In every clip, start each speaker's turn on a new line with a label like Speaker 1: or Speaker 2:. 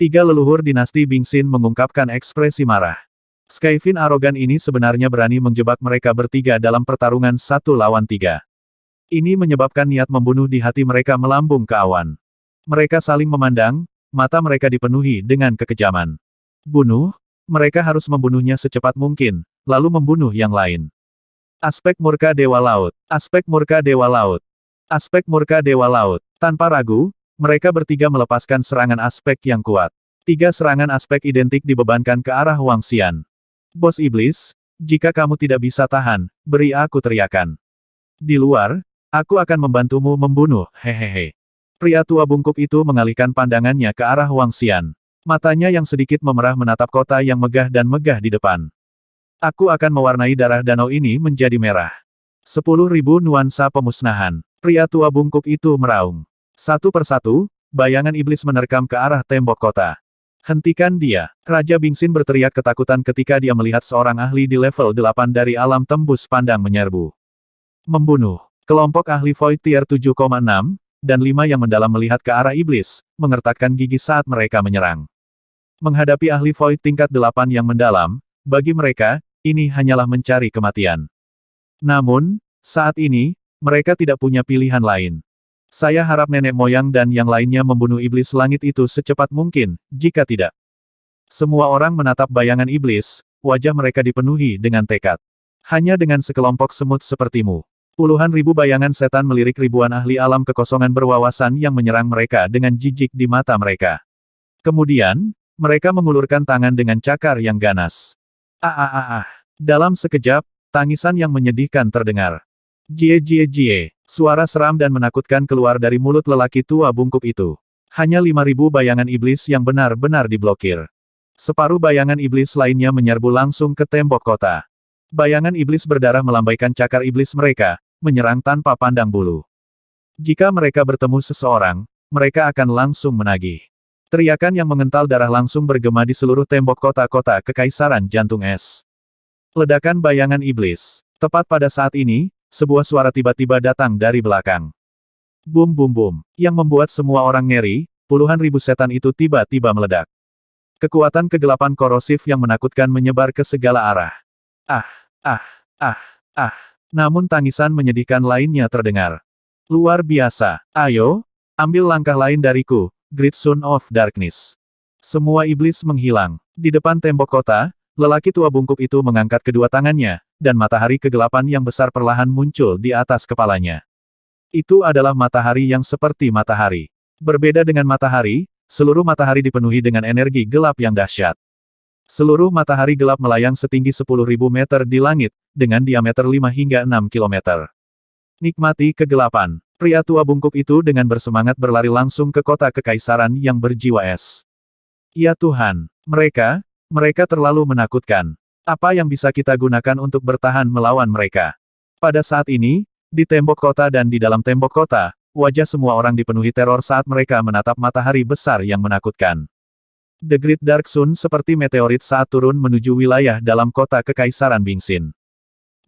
Speaker 1: Tiga leluhur dinasti Bingxin mengungkapkan ekspresi marah. Skyfin arogan ini sebenarnya berani menjebak mereka bertiga dalam pertarungan satu lawan tiga. Ini menyebabkan niat membunuh di hati mereka melambung ke awan. Mereka saling memandang, mata mereka dipenuhi dengan kekejaman. Bunuh, mereka harus membunuhnya secepat mungkin, lalu membunuh yang lain. Aspek murka Dewa Laut, aspek murka Dewa Laut, aspek murka Dewa Laut. Tanpa ragu, mereka bertiga melepaskan serangan aspek yang kuat. Tiga serangan aspek identik dibebankan ke arah Wang Xian. Bos Iblis, jika kamu tidak bisa tahan, beri aku teriakan. Di luar, aku akan membantumu membunuh, hehehe. Pria tua bungkuk itu mengalihkan pandangannya ke arah Wang Xian. Matanya yang sedikit memerah menatap kota yang megah dan megah di depan. Aku akan mewarnai darah danau ini menjadi merah. Sepuluh ribu nuansa pemusnahan. Pria tua bungkuk itu meraung. Satu persatu, bayangan iblis menerkam ke arah tembok kota. Hentikan dia. Raja Bingsin berteriak ketakutan ketika dia melihat seorang ahli di level 8 dari alam tembus pandang menyerbu. Membunuh. Kelompok ahli Void Tier 7,6, dan 5 yang mendalam melihat ke arah iblis, mengertakkan gigi saat mereka menyerang. Menghadapi ahli Void tingkat 8 yang mendalam, bagi mereka, ini hanyalah mencari kematian. Namun, saat ini, mereka tidak punya pilihan lain. Saya harap nenek moyang dan yang lainnya membunuh iblis langit itu secepat mungkin, jika tidak. Semua orang menatap bayangan iblis, wajah mereka dipenuhi dengan tekad. Hanya dengan sekelompok semut sepertimu. Puluhan ribu bayangan setan melirik ribuan ahli alam kekosongan berwawasan yang menyerang mereka dengan jijik di mata mereka. Kemudian, mereka mengulurkan tangan dengan cakar yang ganas. Ah ah ah ah. Dalam sekejap, tangisan yang menyedihkan terdengar. Jie jie jie. Suara seram dan menakutkan keluar dari mulut lelaki tua bungkuk itu. Hanya 5.000 bayangan iblis yang benar-benar diblokir. Separuh bayangan iblis lainnya menyerbu langsung ke tembok kota. Bayangan iblis berdarah melambaikan cakar iblis mereka, menyerang tanpa pandang bulu. Jika mereka bertemu seseorang, mereka akan langsung menagih. Teriakan yang mengental darah langsung bergema di seluruh tembok kota-kota kekaisaran jantung es. Ledakan bayangan iblis. Tepat pada saat ini, sebuah suara tiba-tiba datang dari belakang. Bum bum bum, yang membuat semua orang ngeri, puluhan ribu setan itu tiba-tiba meledak. Kekuatan kegelapan korosif yang menakutkan menyebar ke segala arah. Ah, ah, ah, ah. Namun tangisan menyedihkan lainnya terdengar. Luar biasa, ayo, ambil langkah lain dariku, Great Sun of Darkness. Semua iblis menghilang. Di depan tembok kota, lelaki tua bungkuk itu mengangkat kedua tangannya, dan matahari kegelapan yang besar perlahan muncul di atas kepalanya. Itu adalah matahari yang seperti matahari. Berbeda dengan matahari, seluruh matahari dipenuhi dengan energi gelap yang dahsyat. Seluruh matahari gelap melayang setinggi 10.000 meter di langit, dengan diameter 5 hingga 6 kilometer. Nikmati kegelapan. Pria tua bungkuk itu dengan bersemangat berlari langsung ke kota kekaisaran yang berjiwa es. Ya Tuhan, mereka, mereka terlalu menakutkan. Apa yang bisa kita gunakan untuk bertahan melawan mereka? Pada saat ini, di tembok kota dan di dalam tembok kota, wajah semua orang dipenuhi teror saat mereka menatap matahari besar yang menakutkan. The Great Dark Sun seperti meteorit saat turun menuju wilayah dalam kota Kekaisaran Bingsin.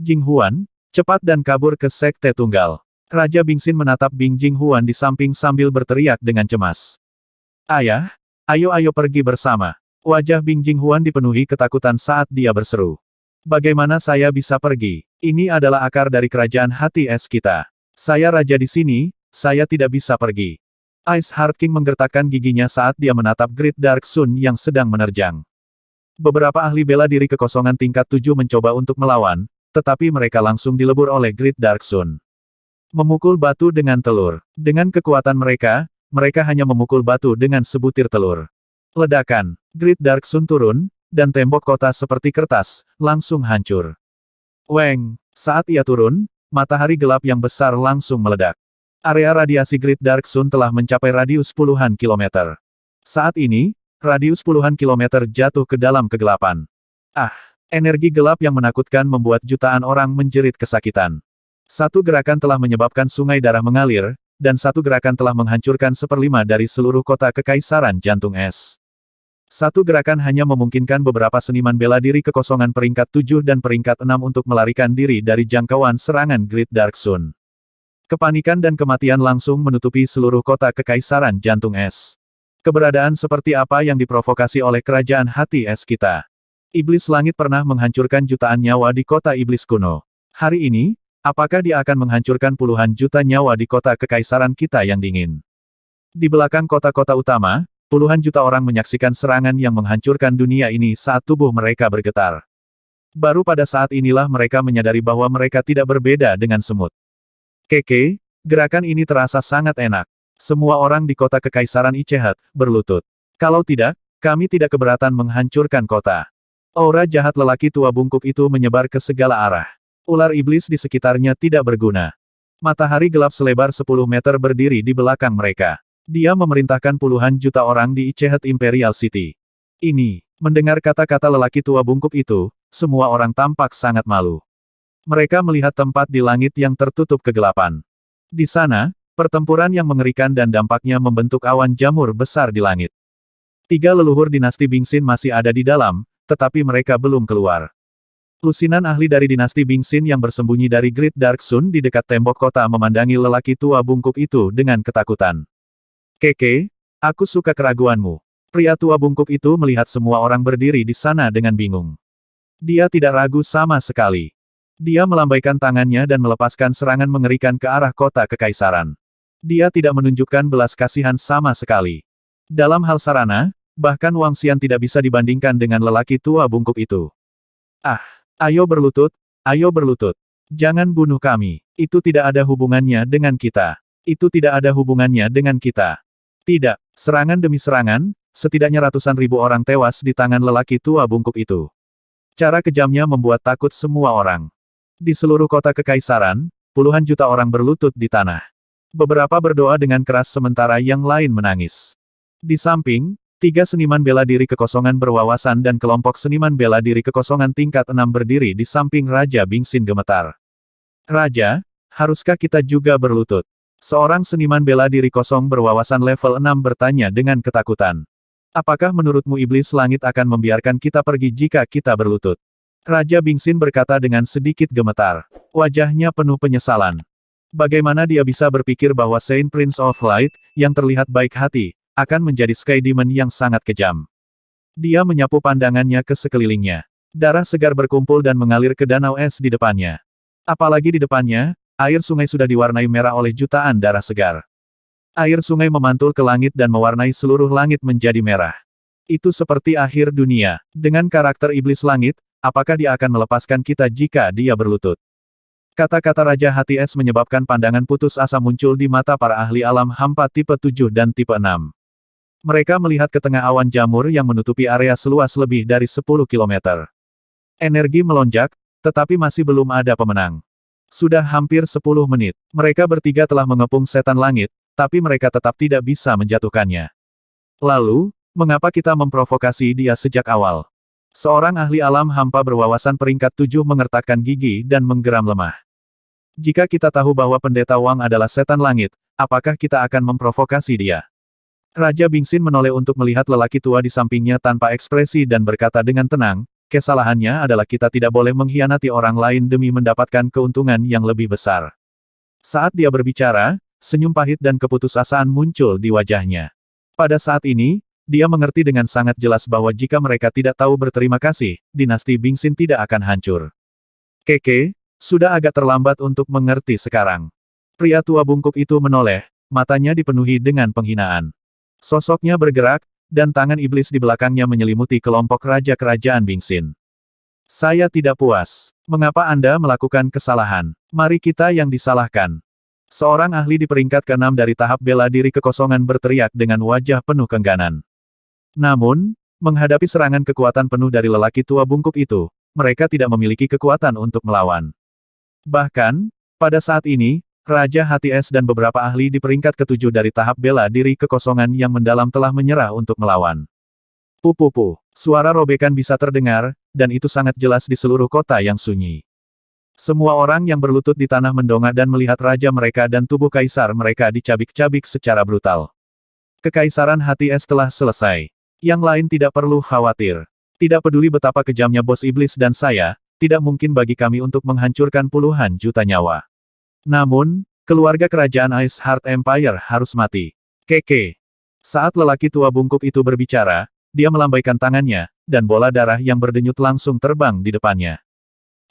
Speaker 1: Jing Huan, cepat dan kabur ke Sekte Tunggal. Raja Bingsin menatap Bing Jing Huan di samping sambil berteriak dengan cemas. Ayah, ayo ayo pergi bersama. Wajah Bing Jing Huan dipenuhi ketakutan saat dia berseru. Bagaimana saya bisa pergi? Ini adalah akar dari kerajaan hati es kita. Saya raja di sini, saya tidak bisa pergi. Ice Heart King menggertakkan giginya saat dia menatap Great Dark Sun yang sedang menerjang. Beberapa ahli bela diri kekosongan tingkat tujuh mencoba untuk melawan, tetapi mereka langsung dilebur oleh Great Dark Sun. Memukul batu dengan telur. Dengan kekuatan mereka, mereka hanya memukul batu dengan sebutir telur. Ledakan, Grid Dark Sun turun, dan tembok kota seperti kertas, langsung hancur. Weng, saat ia turun, matahari gelap yang besar langsung meledak. Area radiasi grid Dark Sun telah mencapai radius puluhan kilometer. Saat ini, radius puluhan kilometer jatuh ke dalam kegelapan. Ah, energi gelap yang menakutkan membuat jutaan orang menjerit kesakitan. Satu gerakan telah menyebabkan sungai darah mengalir, dan satu gerakan telah menghancurkan seperlima dari seluruh kota kekaisaran jantung es. Satu gerakan hanya memungkinkan beberapa seniman bela diri kekosongan peringkat 7 dan peringkat 6 untuk melarikan diri dari jangkauan serangan Great Dark Sun. Kepanikan dan kematian langsung menutupi seluruh kota Kekaisaran Jantung Es. Keberadaan seperti apa yang diprovokasi oleh kerajaan hati es kita? Iblis Langit pernah menghancurkan jutaan nyawa di kota Iblis kuno. Hari ini, apakah dia akan menghancurkan puluhan juta nyawa di kota Kekaisaran kita yang dingin? Di belakang kota-kota utama, Puluhan juta orang menyaksikan serangan yang menghancurkan dunia ini saat tubuh mereka bergetar. Baru pada saat inilah mereka menyadari bahwa mereka tidak berbeda dengan semut. Keke, gerakan ini terasa sangat enak. Semua orang di kota Kekaisaran Icehat, berlutut. Kalau tidak, kami tidak keberatan menghancurkan kota. Aura jahat lelaki tua bungkuk itu menyebar ke segala arah. Ular iblis di sekitarnya tidak berguna. Matahari gelap selebar 10 meter berdiri di belakang mereka. Dia memerintahkan puluhan juta orang di Icehet Imperial City. Ini, mendengar kata-kata lelaki tua bungkuk itu, semua orang tampak sangat malu. Mereka melihat tempat di langit yang tertutup kegelapan. Di sana, pertempuran yang mengerikan dan dampaknya membentuk awan jamur besar di langit. Tiga leluhur dinasti Bingsin masih ada di dalam, tetapi mereka belum keluar. Lusinan ahli dari dinasti Bingsin yang bersembunyi dari Great Dark Sun di dekat tembok kota memandangi lelaki tua bungkuk itu dengan ketakutan. Keke, aku suka keraguanmu. Pria tua bungkuk itu melihat semua orang berdiri di sana dengan bingung. Dia tidak ragu sama sekali. Dia melambaikan tangannya dan melepaskan serangan mengerikan ke arah kota kekaisaran. Dia tidak menunjukkan belas kasihan sama sekali. Dalam hal sarana, bahkan Wang Xian tidak bisa dibandingkan dengan lelaki tua bungkuk itu. Ah, ayo berlutut, ayo berlutut. Jangan bunuh kami. Itu tidak ada hubungannya dengan kita. Itu tidak ada hubungannya dengan kita. Tidak, serangan demi serangan, setidaknya ratusan ribu orang tewas di tangan lelaki tua bungkuk itu. Cara kejamnya membuat takut semua orang. Di seluruh kota kekaisaran, puluhan juta orang berlutut di tanah. Beberapa berdoa dengan keras sementara yang lain menangis. Di samping, tiga seniman bela diri kekosongan berwawasan dan kelompok seniman bela diri kekosongan tingkat enam berdiri di samping Raja Bingsin gemetar. Raja, haruskah kita juga berlutut? Seorang seniman bela diri kosong berwawasan level 6 bertanya dengan ketakutan. Apakah menurutmu iblis langit akan membiarkan kita pergi jika kita berlutut? Raja Bingsin berkata dengan sedikit gemetar. Wajahnya penuh penyesalan. Bagaimana dia bisa berpikir bahwa Saint Prince of Light, yang terlihat baik hati, akan menjadi Sky Demon yang sangat kejam. Dia menyapu pandangannya ke sekelilingnya. Darah segar berkumpul dan mengalir ke danau es di depannya. Apalagi di depannya, Air sungai sudah diwarnai merah oleh jutaan darah segar. Air sungai memantul ke langit dan mewarnai seluruh langit menjadi merah. Itu seperti akhir dunia. Dengan karakter iblis langit, apakah dia akan melepaskan kita jika dia berlutut? Kata-kata Raja Hati Es menyebabkan pandangan putus asa muncul di mata para ahli alam hampa tipe 7 dan tipe 6. Mereka melihat ke tengah awan jamur yang menutupi area seluas lebih dari 10 kilometer. Energi melonjak, tetapi masih belum ada pemenang. Sudah hampir 10 menit, mereka bertiga telah mengepung setan langit, tapi mereka tetap tidak bisa menjatuhkannya. Lalu, mengapa kita memprovokasi dia sejak awal? Seorang ahli alam hampa berwawasan peringkat tujuh mengertakkan gigi dan menggeram lemah. Jika kita tahu bahwa pendeta Wang adalah setan langit, apakah kita akan memprovokasi dia? Raja Bingsin menoleh untuk melihat lelaki tua di sampingnya tanpa ekspresi dan berkata dengan tenang, Kesalahannya adalah kita tidak boleh mengkhianati orang lain demi mendapatkan keuntungan yang lebih besar. Saat dia berbicara, senyum pahit dan keputusasaan muncul di wajahnya. Pada saat ini, dia mengerti dengan sangat jelas bahwa jika mereka tidak tahu berterima kasih, dinasti Bingsin tidak akan hancur. Keke, sudah agak terlambat untuk mengerti sekarang. Pria tua bungkuk itu menoleh, matanya dipenuhi dengan penghinaan. Sosoknya bergerak, dan tangan iblis di belakangnya menyelimuti kelompok Raja Kerajaan Bingsin. Saya tidak puas. Mengapa Anda melakukan kesalahan? Mari kita yang disalahkan. Seorang ahli di peringkat keenam dari tahap bela diri kekosongan berteriak dengan wajah penuh kengganan. Namun, menghadapi serangan kekuatan penuh dari lelaki tua bungkuk itu, mereka tidak memiliki kekuatan untuk melawan. Bahkan, pada saat ini, Raja Hati Es dan beberapa ahli di peringkat ketujuh dari tahap bela diri kekosongan yang mendalam telah menyerah untuk melawan. Pupupu, suara robekan bisa terdengar, dan itu sangat jelas di seluruh kota yang sunyi. Semua orang yang berlutut di tanah mendongak dan melihat raja mereka dan tubuh kaisar mereka dicabik-cabik secara brutal. Kekaisaran Hati Es telah selesai. Yang lain tidak perlu khawatir. Tidak peduli betapa kejamnya bos iblis dan saya, tidak mungkin bagi kami untuk menghancurkan puluhan juta nyawa. Namun, keluarga kerajaan Ice Heart Empire harus mati. Keke. Saat lelaki tua bungkuk itu berbicara, dia melambaikan tangannya, dan bola darah yang berdenyut langsung terbang di depannya.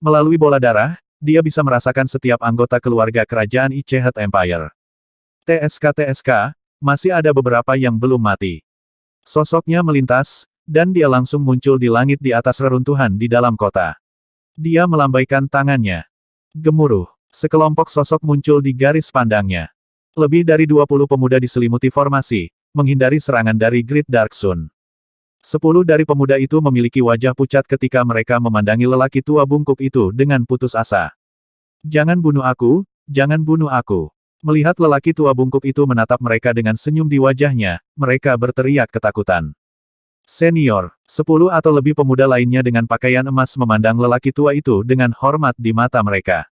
Speaker 1: Melalui bola darah, dia bisa merasakan setiap anggota keluarga kerajaan Ice Heart Empire. TSK-TSK, masih ada beberapa yang belum mati. Sosoknya melintas, dan dia langsung muncul di langit di atas reruntuhan di dalam kota. Dia melambaikan tangannya. Gemuruh. Sekelompok sosok muncul di garis pandangnya. Lebih dari 20 pemuda diselimuti formasi, menghindari serangan dari Great Dark Sun. Sepuluh dari pemuda itu memiliki wajah pucat ketika mereka memandangi lelaki tua bungkuk itu dengan putus asa. Jangan bunuh aku, jangan bunuh aku. Melihat lelaki tua bungkuk itu menatap mereka dengan senyum di wajahnya, mereka berteriak ketakutan. Senior, sepuluh atau lebih pemuda lainnya dengan pakaian emas memandang lelaki tua itu dengan hormat di mata mereka.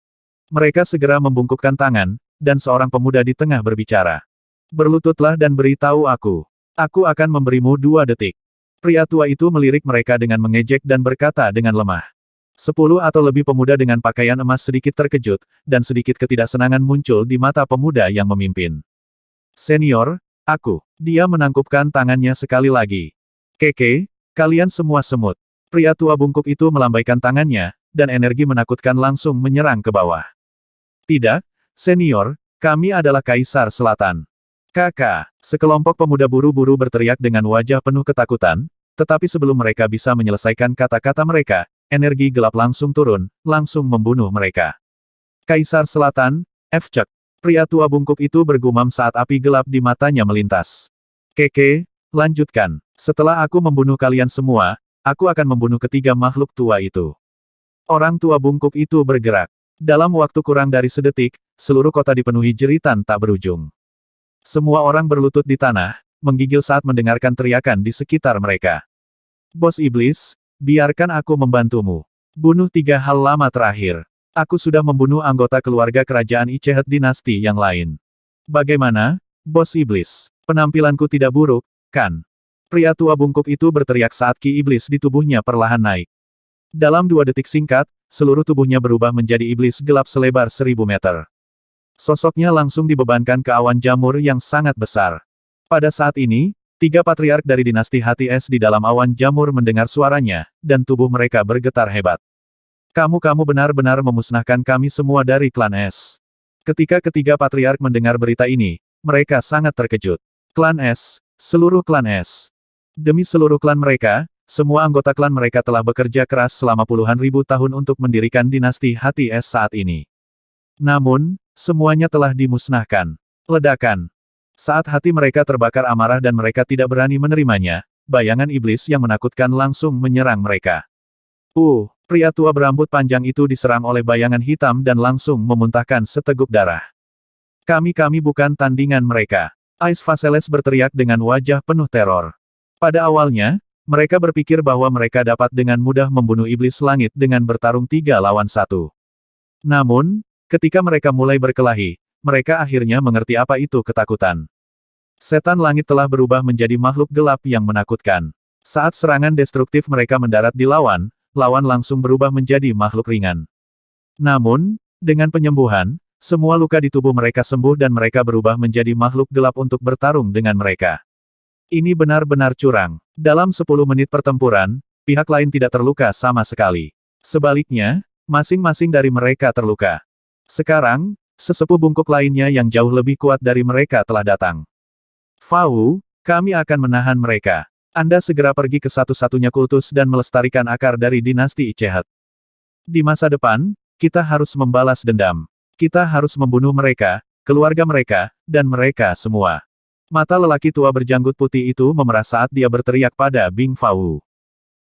Speaker 1: Mereka segera membungkukkan tangan, dan seorang pemuda di tengah berbicara. Berlututlah dan beritahu aku. Aku akan memberimu dua detik. Pria tua itu melirik mereka dengan mengejek dan berkata dengan lemah. Sepuluh atau lebih pemuda dengan pakaian emas sedikit terkejut, dan sedikit ketidaksenangan muncul di mata pemuda yang memimpin. Senior, aku. Dia menangkupkan tangannya sekali lagi. Keke, kalian semua semut. Pria tua bungkuk itu melambaikan tangannya, dan energi menakutkan langsung menyerang ke bawah. Tidak, senior, kami adalah Kaisar Selatan. Kakak, sekelompok pemuda buru-buru berteriak dengan wajah penuh ketakutan, tetapi sebelum mereka bisa menyelesaikan kata-kata mereka, energi gelap langsung turun, langsung membunuh mereka. Kaisar Selatan, Efcek. Pria tua bungkuk itu bergumam saat api gelap di matanya melintas. Keke, lanjutkan. Setelah aku membunuh kalian semua, aku akan membunuh ketiga makhluk tua itu. Orang tua bungkuk itu bergerak. Dalam waktu kurang dari sedetik, seluruh kota dipenuhi jeritan tak berujung. Semua orang berlutut di tanah, menggigil saat mendengarkan teriakan di sekitar mereka. Bos iblis, biarkan aku membantumu. Bunuh tiga hal lama terakhir. Aku sudah membunuh anggota keluarga kerajaan Icehet dinasti yang lain. Bagaimana, bos iblis? Penampilanku tidak buruk, kan? Pria tua bungkuk itu berteriak saat ki iblis di tubuhnya perlahan naik. Dalam dua detik singkat, seluruh tubuhnya berubah menjadi iblis gelap selebar seribu meter. Sosoknya langsung dibebankan ke awan jamur yang sangat besar. Pada saat ini, tiga patriark dari dinasti hati es di dalam awan jamur mendengar suaranya, dan tubuh mereka bergetar hebat. Kamu-kamu benar-benar memusnahkan kami semua dari klan Es. Ketika ketiga patriark mendengar berita ini, mereka sangat terkejut. Klan Es, seluruh klan Es, Demi seluruh klan mereka, semua anggota klan mereka telah bekerja keras selama puluhan ribu tahun untuk mendirikan dinasti hati es saat ini. Namun, semuanya telah dimusnahkan. Ledakan. Saat hati mereka terbakar amarah dan mereka tidak berani menerimanya, bayangan iblis yang menakutkan langsung menyerang mereka. Uh, pria tua berambut panjang itu diserang oleh bayangan hitam dan langsung memuntahkan seteguk darah. Kami-kami bukan tandingan mereka. Ais Faseles berteriak dengan wajah penuh teror. Pada awalnya, mereka berpikir bahwa mereka dapat dengan mudah membunuh iblis langit dengan bertarung tiga lawan satu. Namun, ketika mereka mulai berkelahi, mereka akhirnya mengerti apa itu ketakutan. Setan langit telah berubah menjadi makhluk gelap yang menakutkan. Saat serangan destruktif mereka mendarat di lawan, lawan langsung berubah menjadi makhluk ringan. Namun, dengan penyembuhan, semua luka di tubuh mereka sembuh dan mereka berubah menjadi makhluk gelap untuk bertarung dengan mereka. Ini benar-benar curang. Dalam 10 menit pertempuran, pihak lain tidak terluka sama sekali. Sebaliknya, masing-masing dari mereka terluka. Sekarang, sesepuh bungkuk lainnya yang jauh lebih kuat dari mereka telah datang. Fau, kami akan menahan mereka. Anda segera pergi ke satu-satunya kultus dan melestarikan akar dari dinasti Icehat. Di masa depan, kita harus membalas dendam. Kita harus membunuh mereka, keluarga mereka, dan mereka semua. Mata lelaki tua berjanggut putih itu memerah saat dia berteriak pada Bing Fau.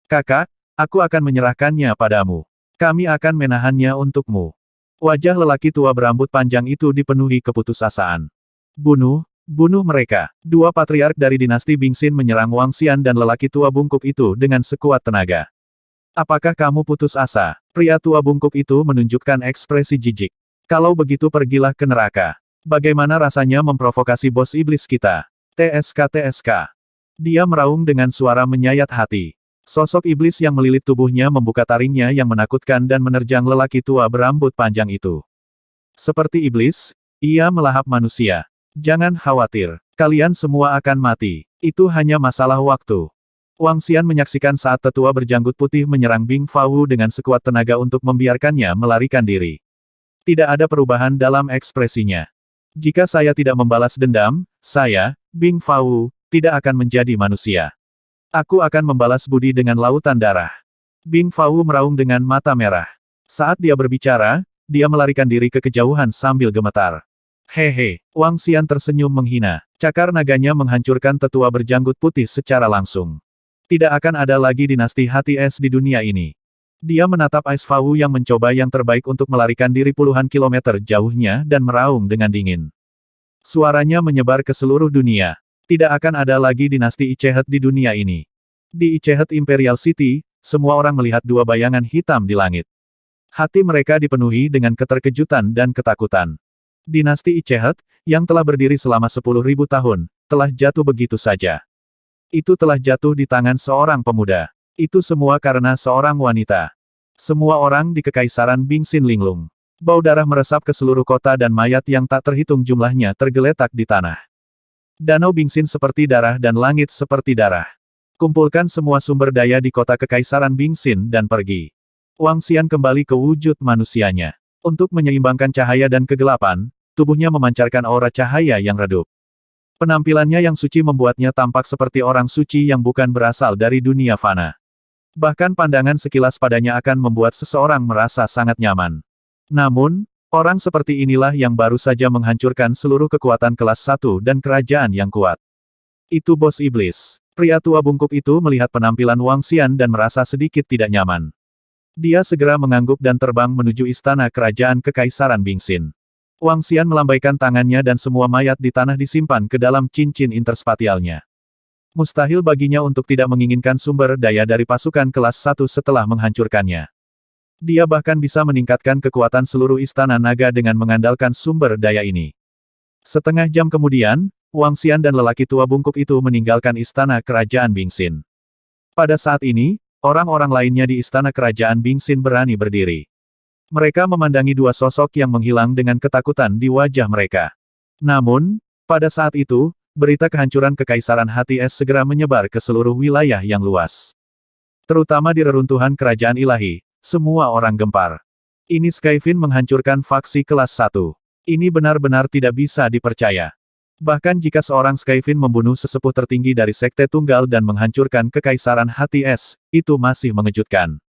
Speaker 1: Kakak, aku akan menyerahkannya padamu. Kami akan menahannya untukmu. Wajah lelaki tua berambut panjang itu dipenuhi keputusasaan. Bunuh, bunuh mereka. Dua patriark dari dinasti Bing Xin menyerang Wang Xian dan lelaki tua bungkuk itu dengan sekuat tenaga. Apakah kamu putus asa? Pria tua bungkuk itu menunjukkan ekspresi jijik. Kalau begitu pergilah ke neraka. Bagaimana rasanya memprovokasi bos iblis kita? TSK-TSK. Dia meraung dengan suara menyayat hati. Sosok iblis yang melilit tubuhnya membuka taringnya yang menakutkan dan menerjang lelaki tua berambut panjang itu. Seperti iblis, ia melahap manusia. Jangan khawatir, kalian semua akan mati. Itu hanya masalah waktu. Wang Xian menyaksikan saat tetua berjanggut putih menyerang Bing Fawu dengan sekuat tenaga untuk membiarkannya melarikan diri. Tidak ada perubahan dalam ekspresinya. Jika saya tidak membalas dendam, saya, Bing Fau, tidak akan menjadi manusia. Aku akan membalas budi dengan lautan darah. Bing Fau meraung dengan mata merah. Saat dia berbicara, dia melarikan diri ke kejauhan sambil gemetar. Hehe, Wang Xian tersenyum menghina. Cakar naganya menghancurkan tetua berjanggut putih secara langsung. Tidak akan ada lagi dinasti hati es di dunia ini. Dia menatap Ais yang mencoba yang terbaik untuk melarikan diri puluhan kilometer jauhnya dan meraung dengan dingin. Suaranya menyebar ke seluruh dunia. Tidak akan ada lagi dinasti Icehet di dunia ini. Di Icehet Imperial City, semua orang melihat dua bayangan hitam di langit. Hati mereka dipenuhi dengan keterkejutan dan ketakutan. Dinasti Icehet, yang telah berdiri selama 10.000 tahun, telah jatuh begitu saja. Itu telah jatuh di tangan seorang pemuda. Itu semua karena seorang wanita. Semua orang di Kekaisaran Bingsin linglung. Bau darah meresap ke seluruh kota dan mayat yang tak terhitung jumlahnya tergeletak di tanah. Danau Bingsin seperti darah dan langit seperti darah. Kumpulkan semua sumber daya di kota Kekaisaran Bingsin dan pergi. Wang Xian kembali ke wujud manusianya. Untuk menyeimbangkan cahaya dan kegelapan, tubuhnya memancarkan aura cahaya yang redup. Penampilannya yang suci membuatnya tampak seperti orang suci yang bukan berasal dari dunia fana. Bahkan pandangan sekilas padanya akan membuat seseorang merasa sangat nyaman. Namun, orang seperti inilah yang baru saja menghancurkan seluruh kekuatan kelas 1 dan kerajaan yang kuat. Itu bos iblis. Pria tua bungkuk itu melihat penampilan Wang Xian dan merasa sedikit tidak nyaman. Dia segera mengangguk dan terbang menuju istana kerajaan kekaisaran Bingsin. Wang Xian melambaikan tangannya dan semua mayat di tanah disimpan ke dalam cincin interspatialnya. Mustahil baginya untuk tidak menginginkan sumber daya dari pasukan kelas 1 setelah menghancurkannya. Dia bahkan bisa meningkatkan kekuatan seluruh istana naga dengan mengandalkan sumber daya ini. Setengah jam kemudian, Wang Xian dan lelaki tua bungkuk itu meninggalkan istana kerajaan Bingxin. Pada saat ini, orang-orang lainnya di istana kerajaan Bingxin berani berdiri. Mereka memandangi dua sosok yang menghilang dengan ketakutan di wajah mereka. Namun, pada saat itu, berita kehancuran Kekaisaran Hati Es segera menyebar ke seluruh wilayah yang luas. Terutama di reruntuhan kerajaan ilahi, semua orang gempar. Ini Skyfin menghancurkan faksi kelas 1. Ini benar-benar tidak bisa dipercaya. Bahkan jika seorang Skyfin membunuh sesepuh tertinggi dari Sekte Tunggal dan menghancurkan Kekaisaran Hati Es, itu masih mengejutkan.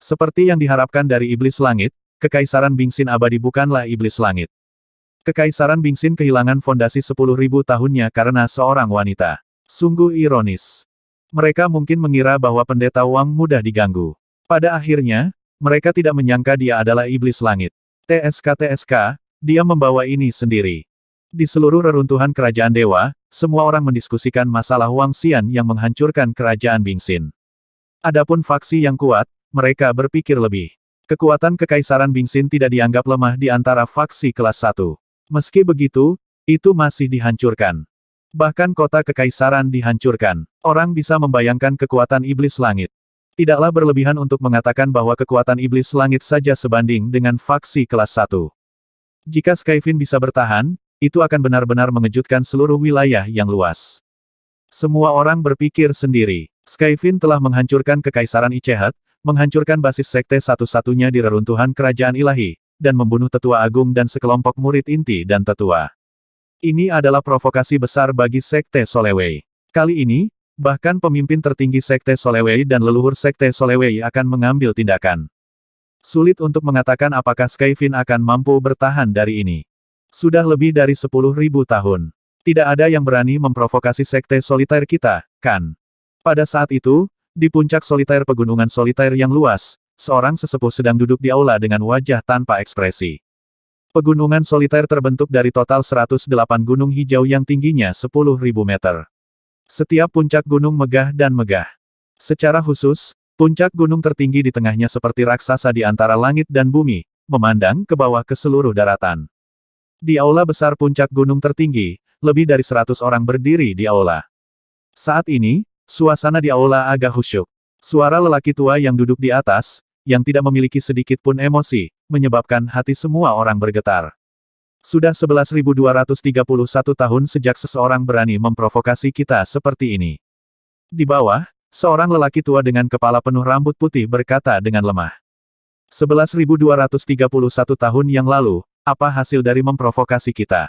Speaker 1: Seperti yang diharapkan dari Iblis Langit, Kekaisaran Bingsin Abadi bukanlah Iblis Langit. Kekaisaran Bingsin kehilangan fondasi 10.000 tahunnya karena seorang wanita. Sungguh ironis. Mereka mungkin mengira bahwa pendeta Wang mudah diganggu. Pada akhirnya, mereka tidak menyangka dia adalah iblis langit. TSK-TSK, dia membawa ini sendiri. Di seluruh reruntuhan kerajaan dewa, semua orang mendiskusikan masalah Wang Xian yang menghancurkan kerajaan Bingsin. Adapun faksi yang kuat, mereka berpikir lebih. Kekuatan kekaisaran Bingsin tidak dianggap lemah di antara faksi kelas 1. Meski begitu, itu masih dihancurkan. Bahkan kota kekaisaran dihancurkan. Orang bisa membayangkan kekuatan iblis langit. Tidaklah berlebihan untuk mengatakan bahwa kekuatan iblis langit saja sebanding dengan faksi kelas 1. Jika Skyfin bisa bertahan, itu akan benar-benar mengejutkan seluruh wilayah yang luas. Semua orang berpikir sendiri. Skyfin telah menghancurkan kekaisaran Icehat, menghancurkan basis sekte satu-satunya di reruntuhan kerajaan ilahi, dan membunuh tetua agung dan sekelompok murid inti dan tetua. Ini adalah provokasi besar bagi Sekte Solewei. Kali ini, bahkan pemimpin tertinggi Sekte Solewei dan leluhur Sekte Solewei akan mengambil tindakan. Sulit untuk mengatakan apakah Skyfin akan mampu bertahan dari ini. Sudah lebih dari 10.000 tahun. Tidak ada yang berani memprovokasi Sekte Solitaire kita, kan? Pada saat itu, di puncak Solitaire pegunungan Solitaire yang luas, seorang sesepuh sedang duduk di aula dengan wajah tanpa ekspresi. Pegunungan soliter terbentuk dari total 108 gunung hijau yang tingginya 10.000 meter. Setiap puncak gunung megah dan megah. Secara khusus, puncak gunung tertinggi di tengahnya seperti raksasa di antara langit dan bumi, memandang ke bawah ke seluruh daratan. Di aula besar puncak gunung tertinggi, lebih dari 100 orang berdiri di aula. Saat ini, suasana di aula agak khusyuk. Suara lelaki tua yang duduk di atas, yang tidak memiliki sedikit pun emosi, menyebabkan hati semua orang bergetar. Sudah 11.231 tahun sejak seseorang berani memprovokasi kita seperti ini. Di bawah, seorang lelaki tua dengan kepala penuh rambut putih berkata dengan lemah. 11.231 tahun yang lalu, apa hasil dari memprovokasi kita?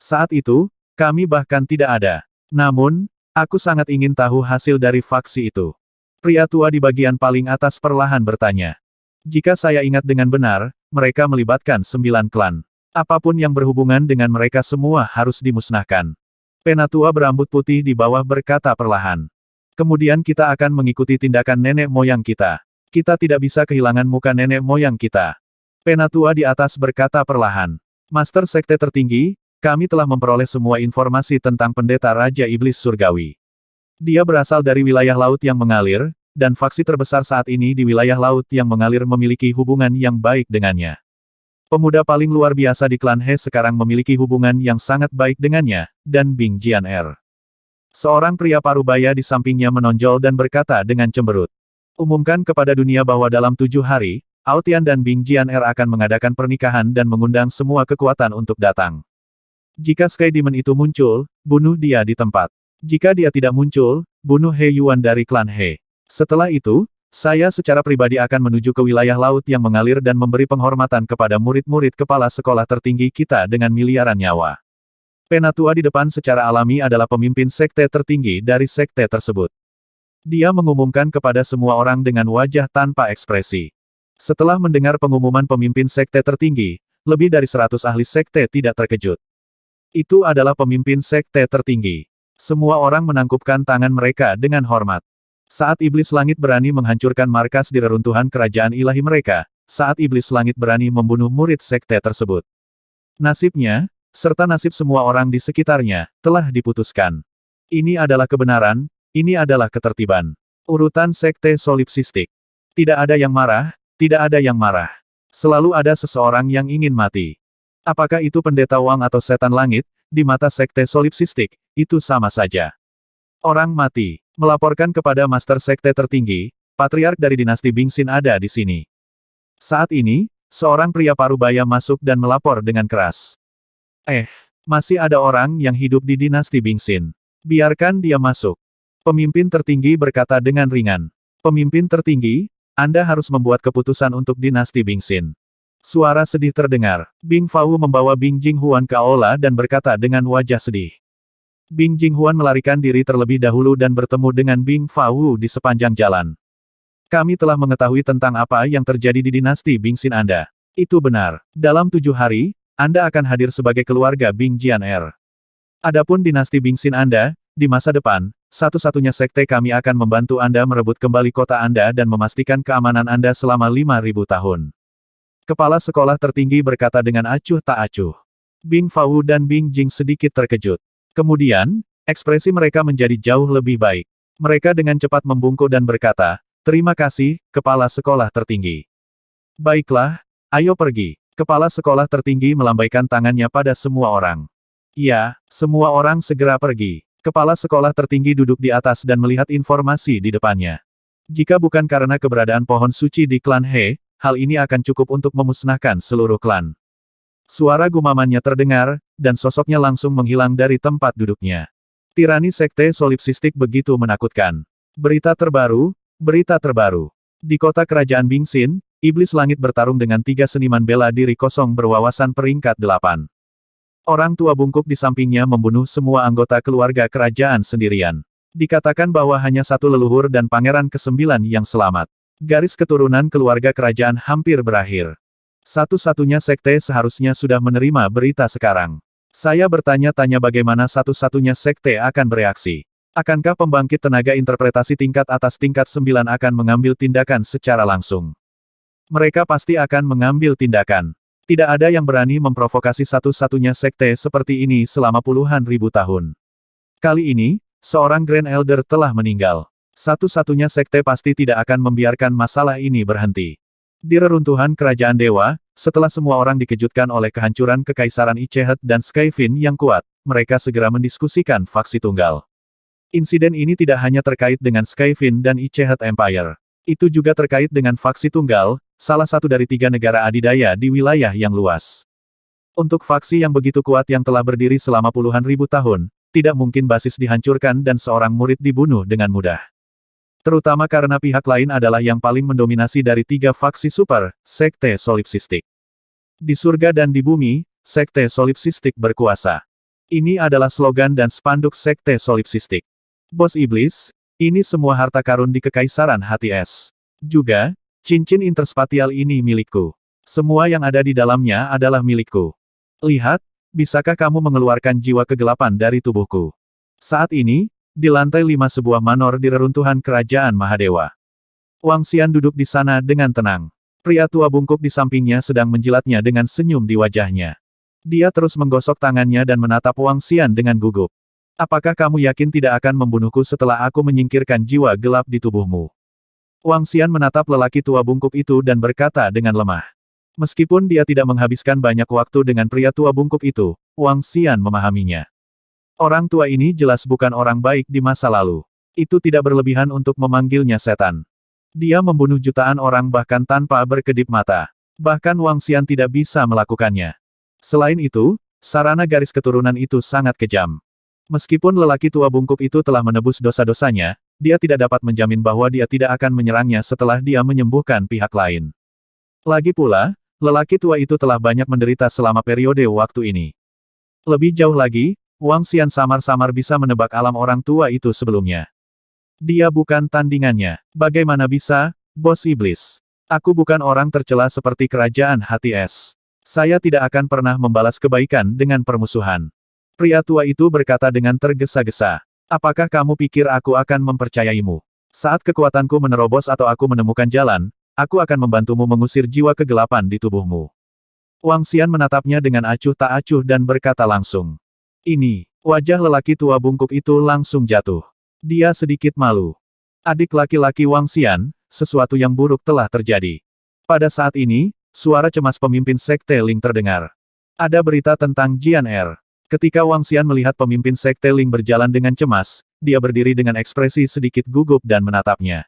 Speaker 1: Saat itu, kami bahkan tidak ada. Namun, aku sangat ingin tahu hasil dari faksi itu. Pria tua di bagian paling atas perlahan bertanya. Jika saya ingat dengan benar, mereka melibatkan sembilan klan. Apapun yang berhubungan dengan mereka semua harus dimusnahkan. Penatua berambut putih di bawah berkata perlahan. Kemudian kita akan mengikuti tindakan nenek moyang kita. Kita tidak bisa kehilangan muka nenek moyang kita. Penatua di atas berkata perlahan. Master Sekte tertinggi, kami telah memperoleh semua informasi tentang pendeta Raja Iblis Surgawi. Dia berasal dari wilayah laut yang mengalir, dan faksi terbesar saat ini di wilayah laut yang mengalir memiliki hubungan yang baik dengannya. Pemuda paling luar biasa di klan He sekarang memiliki hubungan yang sangat baik dengannya, dan Bing Jian Er. Seorang pria parubaya di sampingnya menonjol dan berkata dengan cemberut. Umumkan kepada dunia bahwa dalam tujuh hari, Aotian dan Bing Jian Er akan mengadakan pernikahan dan mengundang semua kekuatan untuk datang. Jika Sky Demon itu muncul, bunuh dia di tempat. Jika dia tidak muncul, bunuh He Yuan dari klan He. Setelah itu, saya secara pribadi akan menuju ke wilayah laut yang mengalir dan memberi penghormatan kepada murid-murid kepala sekolah tertinggi kita dengan miliaran nyawa. Penatua di depan secara alami adalah pemimpin sekte tertinggi dari sekte tersebut. Dia mengumumkan kepada semua orang dengan wajah tanpa ekspresi. Setelah mendengar pengumuman pemimpin sekte tertinggi, lebih dari seratus ahli sekte tidak terkejut. Itu adalah pemimpin sekte tertinggi. Semua orang menangkupkan tangan mereka dengan hormat. Saat iblis langit berani menghancurkan markas di reruntuhan kerajaan ilahi mereka, saat iblis langit berani membunuh murid sekte tersebut. Nasibnya, serta nasib semua orang di sekitarnya, telah diputuskan. Ini adalah kebenaran, ini adalah ketertiban. Urutan sekte solipsistik. Tidak ada yang marah, tidak ada yang marah. Selalu ada seseorang yang ingin mati. Apakah itu pendeta Wang atau setan langit, di mata Sekte Solipsistik, itu sama saja. Orang mati, melaporkan kepada Master Sekte tertinggi, patriark dari dinasti Bingsin ada di sini. Saat ini, seorang pria parubaya masuk dan melapor dengan keras. Eh, masih ada orang yang hidup di dinasti Bingsin. Biarkan dia masuk. Pemimpin tertinggi berkata dengan ringan. Pemimpin tertinggi, Anda harus membuat keputusan untuk dinasti Bingsin. Suara sedih terdengar. Bing Fau membawa Bing Jinghuan ke aula dan berkata dengan wajah sedih. Bing Jing Huan melarikan diri terlebih dahulu dan bertemu dengan Bing Fau di sepanjang jalan. Kami telah mengetahui tentang apa yang terjadi di dinasti Bing Xin Anda. Itu benar. Dalam tujuh hari, Anda akan hadir sebagai keluarga Bing Jian Er. Adapun dinasti Bing Xin Anda, di masa depan, satu-satunya sekte kami akan membantu Anda merebut kembali kota Anda dan memastikan keamanan Anda selama lima ribu tahun. Kepala sekolah tertinggi berkata dengan acuh tak acuh. Bing Fawu dan Bing Jing sedikit terkejut. Kemudian, ekspresi mereka menjadi jauh lebih baik. Mereka dengan cepat membungkuk dan berkata, Terima kasih, Kepala Sekolah Tertinggi. Baiklah, ayo pergi. Kepala Sekolah Tertinggi melambaikan tangannya pada semua orang. Ya, semua orang segera pergi. Kepala sekolah tertinggi duduk di atas dan melihat informasi di depannya. Jika bukan karena keberadaan pohon suci di klan He, hal ini akan cukup untuk memusnahkan seluruh klan. Suara gumamannya terdengar, dan sosoknya langsung menghilang dari tempat duduknya. Tirani sekte solipsistik begitu menakutkan. Berita terbaru, berita terbaru. Di kota kerajaan Bingsin, Iblis Langit bertarung dengan tiga seniman bela diri kosong berwawasan peringkat delapan. Orang tua bungkuk di sampingnya membunuh semua anggota keluarga kerajaan sendirian. Dikatakan bahwa hanya satu leluhur dan pangeran kesembilan yang selamat. Garis keturunan keluarga kerajaan hampir berakhir. Satu-satunya sekte seharusnya sudah menerima berita sekarang. Saya bertanya-tanya bagaimana satu-satunya sekte akan bereaksi. Akankah pembangkit tenaga interpretasi tingkat atas tingkat 9 akan mengambil tindakan secara langsung? Mereka pasti akan mengambil tindakan. Tidak ada yang berani memprovokasi satu-satunya sekte seperti ini selama puluhan ribu tahun. Kali ini, seorang Grand Elder telah meninggal. Satu-satunya sekte pasti tidak akan membiarkan masalah ini berhenti. Di reruntuhan kerajaan dewa, setelah semua orang dikejutkan oleh kehancuran kekaisaran Icehet dan Skyfin yang kuat, mereka segera mendiskusikan faksi tunggal. Insiden ini tidak hanya terkait dengan Skyfin dan Icehet Empire. Itu juga terkait dengan faksi tunggal, salah satu dari tiga negara adidaya di wilayah yang luas. Untuk faksi yang begitu kuat yang telah berdiri selama puluhan ribu tahun, tidak mungkin basis dihancurkan dan seorang murid dibunuh dengan mudah. Terutama karena pihak lain adalah yang paling mendominasi dari tiga faksi super, Sekte Solipsistik. Di surga dan di bumi, Sekte Solipsistik berkuasa. Ini adalah slogan dan spanduk Sekte Solipsistik. Bos Iblis, ini semua harta karun di Kekaisaran Hati Es. Juga, cincin interspatial ini milikku. Semua yang ada di dalamnya adalah milikku. Lihat, bisakah kamu mengeluarkan jiwa kegelapan dari tubuhku? Saat ini, di lantai lima sebuah manor di reruntuhan kerajaan Mahadewa. Wang Xian duduk di sana dengan tenang. Pria tua bungkuk di sampingnya sedang menjilatnya dengan senyum di wajahnya. Dia terus menggosok tangannya dan menatap Wang Xian dengan gugup. Apakah kamu yakin tidak akan membunuhku setelah aku menyingkirkan jiwa gelap di tubuhmu? Wang Xian menatap lelaki tua bungkuk itu dan berkata dengan lemah. Meskipun dia tidak menghabiskan banyak waktu dengan pria tua bungkuk itu, Wang Xian memahaminya. Orang tua ini jelas bukan orang baik di masa lalu. Itu tidak berlebihan untuk memanggilnya setan. Dia membunuh jutaan orang bahkan tanpa berkedip mata. Bahkan Wang Xian tidak bisa melakukannya. Selain itu, sarana garis keturunan itu sangat kejam. Meskipun lelaki tua bungkuk itu telah menebus dosa-dosanya, dia tidak dapat menjamin bahwa dia tidak akan menyerangnya setelah dia menyembuhkan pihak lain. Lagi pula, lelaki tua itu telah banyak menderita selama periode waktu ini. Lebih jauh lagi, Wang Xian samar-samar bisa menebak alam orang tua itu sebelumnya. Dia bukan tandingannya. Bagaimana bisa, bos iblis? Aku bukan orang tercela seperti kerajaan hati es. Saya tidak akan pernah membalas kebaikan dengan permusuhan. Pria tua itu berkata dengan tergesa-gesa. Apakah kamu pikir aku akan mempercayaimu? Saat kekuatanku menerobos atau aku menemukan jalan, aku akan membantumu mengusir jiwa kegelapan di tubuhmu. Wang Xian menatapnya dengan acuh tak acuh dan berkata langsung. Ini, wajah lelaki tua bungkuk itu langsung jatuh. Dia sedikit malu. Adik laki-laki Wang Xian, sesuatu yang buruk telah terjadi. Pada saat ini, suara cemas pemimpin Sekte Ling terdengar. Ada berita tentang Jian Er. Ketika Wang Xian melihat pemimpin Sekte Ling berjalan dengan cemas, dia berdiri dengan ekspresi sedikit gugup dan menatapnya.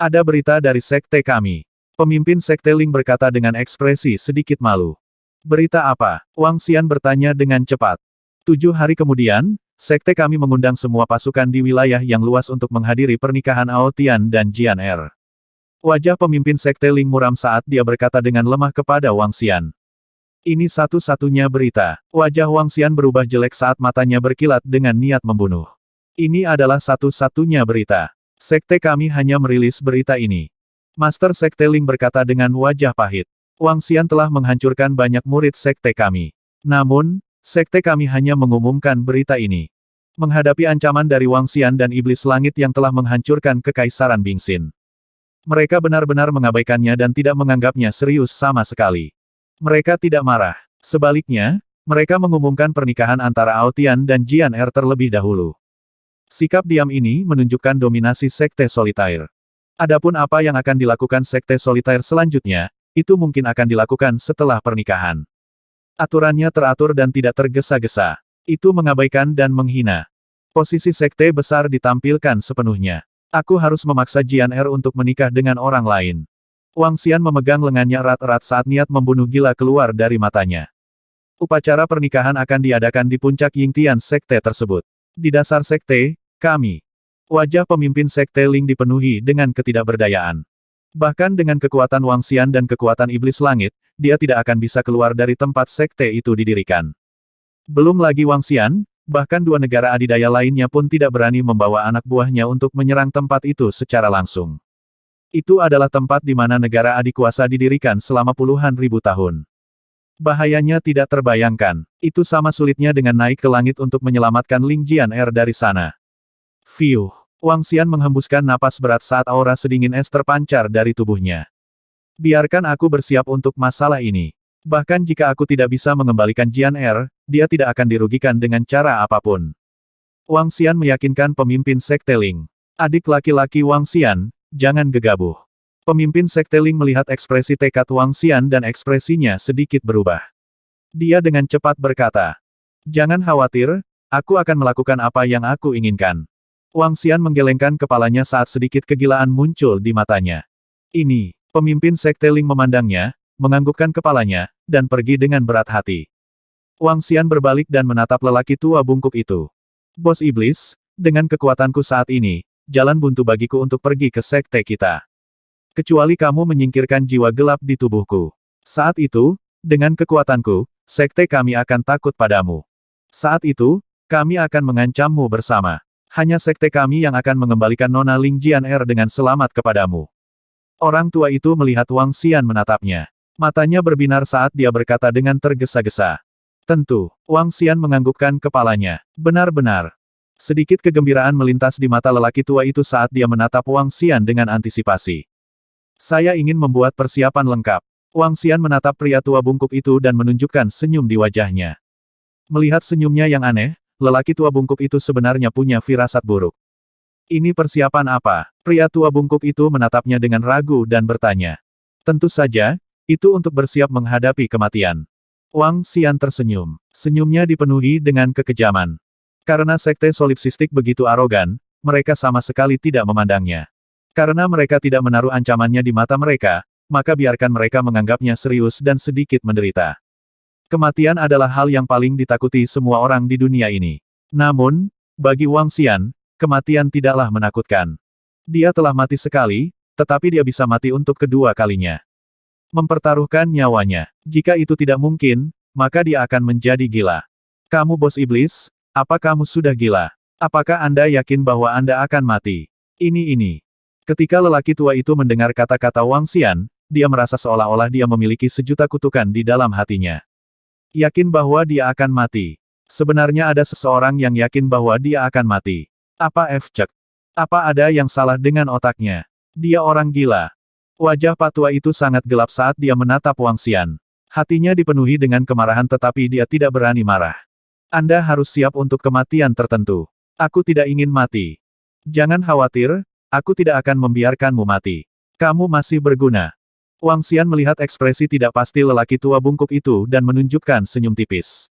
Speaker 1: Ada berita dari Sekte kami. Pemimpin Sekte Ling berkata dengan ekspresi sedikit malu. Berita apa? Wang Xian bertanya dengan cepat. Tujuh hari kemudian, sekte kami mengundang semua pasukan di wilayah yang luas untuk menghadiri pernikahan Ao Tian dan Jian Er. Wajah pemimpin sekte Ling muram saat dia berkata dengan lemah kepada Wang Xian. Ini satu-satunya berita. Wajah Wang Xian berubah jelek saat matanya berkilat dengan niat membunuh. Ini adalah satu-satunya berita. Sekte kami hanya merilis berita ini. Master Sekte Ling berkata dengan wajah pahit. Wang Xian telah menghancurkan banyak murid sekte kami. Namun, Sekte kami hanya mengumumkan berita ini. Menghadapi ancaman dari Wang Xian dan Iblis Langit yang telah menghancurkan Kekaisaran Bingsin. Mereka benar-benar mengabaikannya dan tidak menganggapnya serius sama sekali. Mereka tidak marah. Sebaliknya, mereka mengumumkan pernikahan antara Aotian dan Jian Er terlebih dahulu. Sikap diam ini menunjukkan dominasi Sekte Solitaire. Adapun apa yang akan dilakukan Sekte Solitaire selanjutnya, itu mungkin akan dilakukan setelah pernikahan. Aturannya teratur dan tidak tergesa-gesa. Itu mengabaikan dan menghina. Posisi sekte besar ditampilkan sepenuhnya. Aku harus memaksa Jian Er untuk menikah dengan orang lain. Wang Xian memegang lengannya erat-erat saat niat membunuh gila keluar dari matanya. Upacara pernikahan akan diadakan di puncak Yingtian sekte tersebut. Di dasar sekte, kami. Wajah pemimpin sekte Ling dipenuhi dengan ketidakberdayaan. Bahkan dengan kekuatan Wang Xian dan kekuatan Iblis Langit, dia tidak akan bisa keluar dari tempat sekte itu didirikan. Belum lagi Wang Xian, bahkan dua negara adidaya lainnya pun tidak berani membawa anak buahnya untuk menyerang tempat itu secara langsung. Itu adalah tempat di mana negara adikuasa didirikan selama puluhan ribu tahun. Bahayanya tidak terbayangkan. Itu sama sulitnya dengan naik ke langit untuk menyelamatkan Ling Jian Er dari sana. Fiuh. Wang Xian menghembuskan napas berat saat aura sedingin es terpancar dari tubuhnya. Biarkan aku bersiap untuk masalah ini. Bahkan jika aku tidak bisa mengembalikan Jian Er, dia tidak akan dirugikan dengan cara apapun. Wang Xian meyakinkan pemimpin Sekte Ling. Adik laki-laki Wang Xian, jangan gegabah. Pemimpin Sekte Ling melihat ekspresi tekad Wang Xian dan ekspresinya sedikit berubah. Dia dengan cepat berkata, Jangan khawatir, aku akan melakukan apa yang aku inginkan. Wang Xian menggelengkan kepalanya saat sedikit kegilaan muncul di matanya. Ini, pemimpin sekte Ling memandangnya, menganggukkan kepalanya, dan pergi dengan berat hati. Wang Xian berbalik dan menatap lelaki tua bungkuk itu. Bos iblis, dengan kekuatanku saat ini, jalan buntu bagiku untuk pergi ke sekte kita. Kecuali kamu menyingkirkan jiwa gelap di tubuhku. Saat itu, dengan kekuatanku, sekte kami akan takut padamu. Saat itu, kami akan mengancammu bersama. Hanya sekte kami yang akan mengembalikan Nona Ling Jian Er dengan selamat kepadamu. Orang tua itu melihat Wang Xian menatapnya. Matanya berbinar saat dia berkata dengan tergesa-gesa. Tentu, Wang Xian menganggukkan kepalanya. Benar-benar. Sedikit kegembiraan melintas di mata lelaki tua itu saat dia menatap Wang Xian dengan antisipasi. Saya ingin membuat persiapan lengkap. Wang Xian menatap pria tua bungkuk itu dan menunjukkan senyum di wajahnya. Melihat senyumnya yang aneh, lelaki tua bungkuk itu sebenarnya punya firasat buruk. Ini persiapan apa? Pria tua bungkuk itu menatapnya dengan ragu dan bertanya. Tentu saja, itu untuk bersiap menghadapi kematian. Wang Xian tersenyum. Senyumnya dipenuhi dengan kekejaman. Karena sekte solipsistik begitu arogan, mereka sama sekali tidak memandangnya. Karena mereka tidak menaruh ancamannya di mata mereka, maka biarkan mereka menganggapnya serius dan sedikit menderita. Kematian adalah hal yang paling ditakuti semua orang di dunia ini. Namun, bagi Wang Xian, kematian tidaklah menakutkan. Dia telah mati sekali, tetapi dia bisa mati untuk kedua kalinya. Mempertaruhkan nyawanya. Jika itu tidak mungkin, maka dia akan menjadi gila. Kamu bos iblis, apa kamu sudah gila? Apakah Anda yakin bahwa Anda akan mati? Ini ini. Ketika lelaki tua itu mendengar kata-kata Wang Xian, dia merasa seolah-olah dia memiliki sejuta kutukan di dalam hatinya. Yakin bahwa dia akan mati. Sebenarnya ada seseorang yang yakin bahwa dia akan mati. Apa efek? Apa ada yang salah dengan otaknya? Dia orang gila. Wajah patua itu sangat gelap saat dia menatap Wang Xian. Hatinya dipenuhi dengan kemarahan tetapi dia tidak berani marah. Anda harus siap untuk kematian tertentu. Aku tidak ingin mati. Jangan khawatir, aku tidak akan membiarkanmu mati. Kamu masih berguna. Wang Xian melihat ekspresi tidak pasti lelaki tua bungkuk itu dan menunjukkan senyum tipis.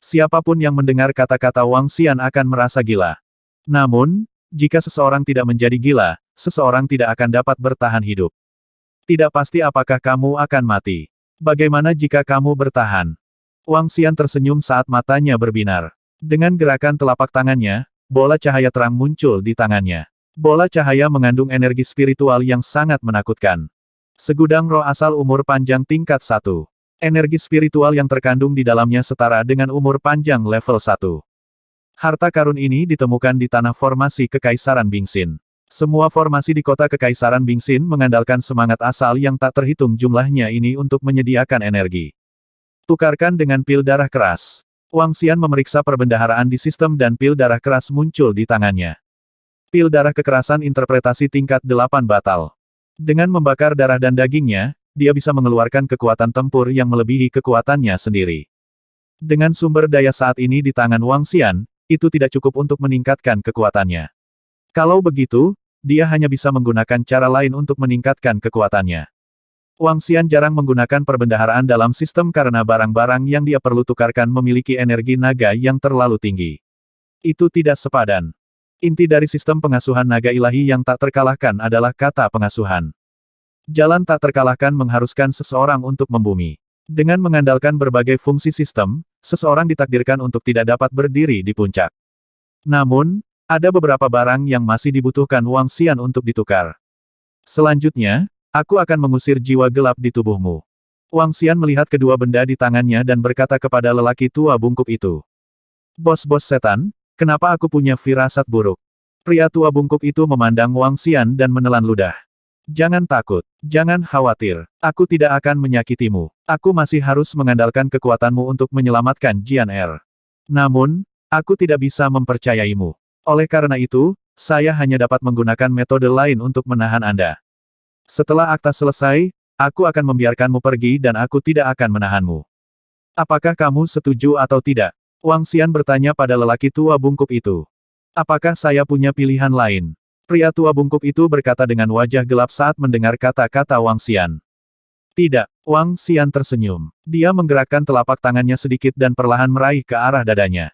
Speaker 1: Siapapun yang mendengar kata-kata Wang Xian akan merasa gila. Namun, jika seseorang tidak menjadi gila, seseorang tidak akan dapat bertahan hidup. Tidak pasti apakah kamu akan mati. Bagaimana jika kamu bertahan? Wang Xian tersenyum saat matanya berbinar. Dengan gerakan telapak tangannya, bola cahaya terang muncul di tangannya. Bola cahaya mengandung energi spiritual yang sangat menakutkan. Segudang roh asal umur panjang tingkat 1. Energi spiritual yang terkandung di dalamnya setara dengan umur panjang level 1. Harta karun ini ditemukan di tanah formasi Kekaisaran Bingsin. Semua formasi di kota Kekaisaran Bingsin mengandalkan semangat asal yang tak terhitung jumlahnya ini untuk menyediakan energi. Tukarkan dengan pil darah keras. Wang Xian memeriksa perbendaharaan di sistem dan pil darah keras muncul di tangannya. Pil darah kekerasan interpretasi tingkat 8 batal. Dengan membakar darah dan dagingnya, dia bisa mengeluarkan kekuatan tempur yang melebihi kekuatannya sendiri. Dengan sumber daya saat ini di tangan Wang Xian, itu tidak cukup untuk meningkatkan kekuatannya. Kalau begitu, dia hanya bisa menggunakan cara lain untuk meningkatkan kekuatannya. Wang Xian jarang menggunakan perbendaharaan dalam sistem karena barang-barang yang dia perlu tukarkan memiliki energi naga yang terlalu tinggi. Itu tidak sepadan. Inti dari sistem pengasuhan naga ilahi yang tak terkalahkan adalah kata pengasuhan. Jalan tak terkalahkan mengharuskan seseorang untuk membumi. Dengan mengandalkan berbagai fungsi sistem, seseorang ditakdirkan untuk tidak dapat berdiri di puncak. Namun, ada beberapa barang yang masih dibutuhkan Wang Xian untuk ditukar. Selanjutnya, aku akan mengusir jiwa gelap di tubuhmu. Wang Xian melihat kedua benda di tangannya dan berkata kepada lelaki tua bungkuk itu. Bos-bos setan, Kenapa aku punya firasat buruk? Pria tua bungkuk itu memandang Wang Xian dan menelan ludah. Jangan takut, jangan khawatir, aku tidak akan menyakitimu. Aku masih harus mengandalkan kekuatanmu untuk menyelamatkan Jian Er. Namun, aku tidak bisa mempercayaimu. Oleh karena itu, saya hanya dapat menggunakan metode lain untuk menahan Anda. Setelah akta selesai, aku akan membiarkanmu pergi dan aku tidak akan menahanmu. Apakah kamu setuju atau tidak? Wang Xian bertanya pada lelaki tua bungkuk itu. Apakah saya punya pilihan lain? Pria tua bungkuk itu berkata dengan wajah gelap saat mendengar kata-kata Wang Xian. Tidak, Wang Xian tersenyum. Dia menggerakkan telapak tangannya sedikit dan perlahan meraih ke arah dadanya.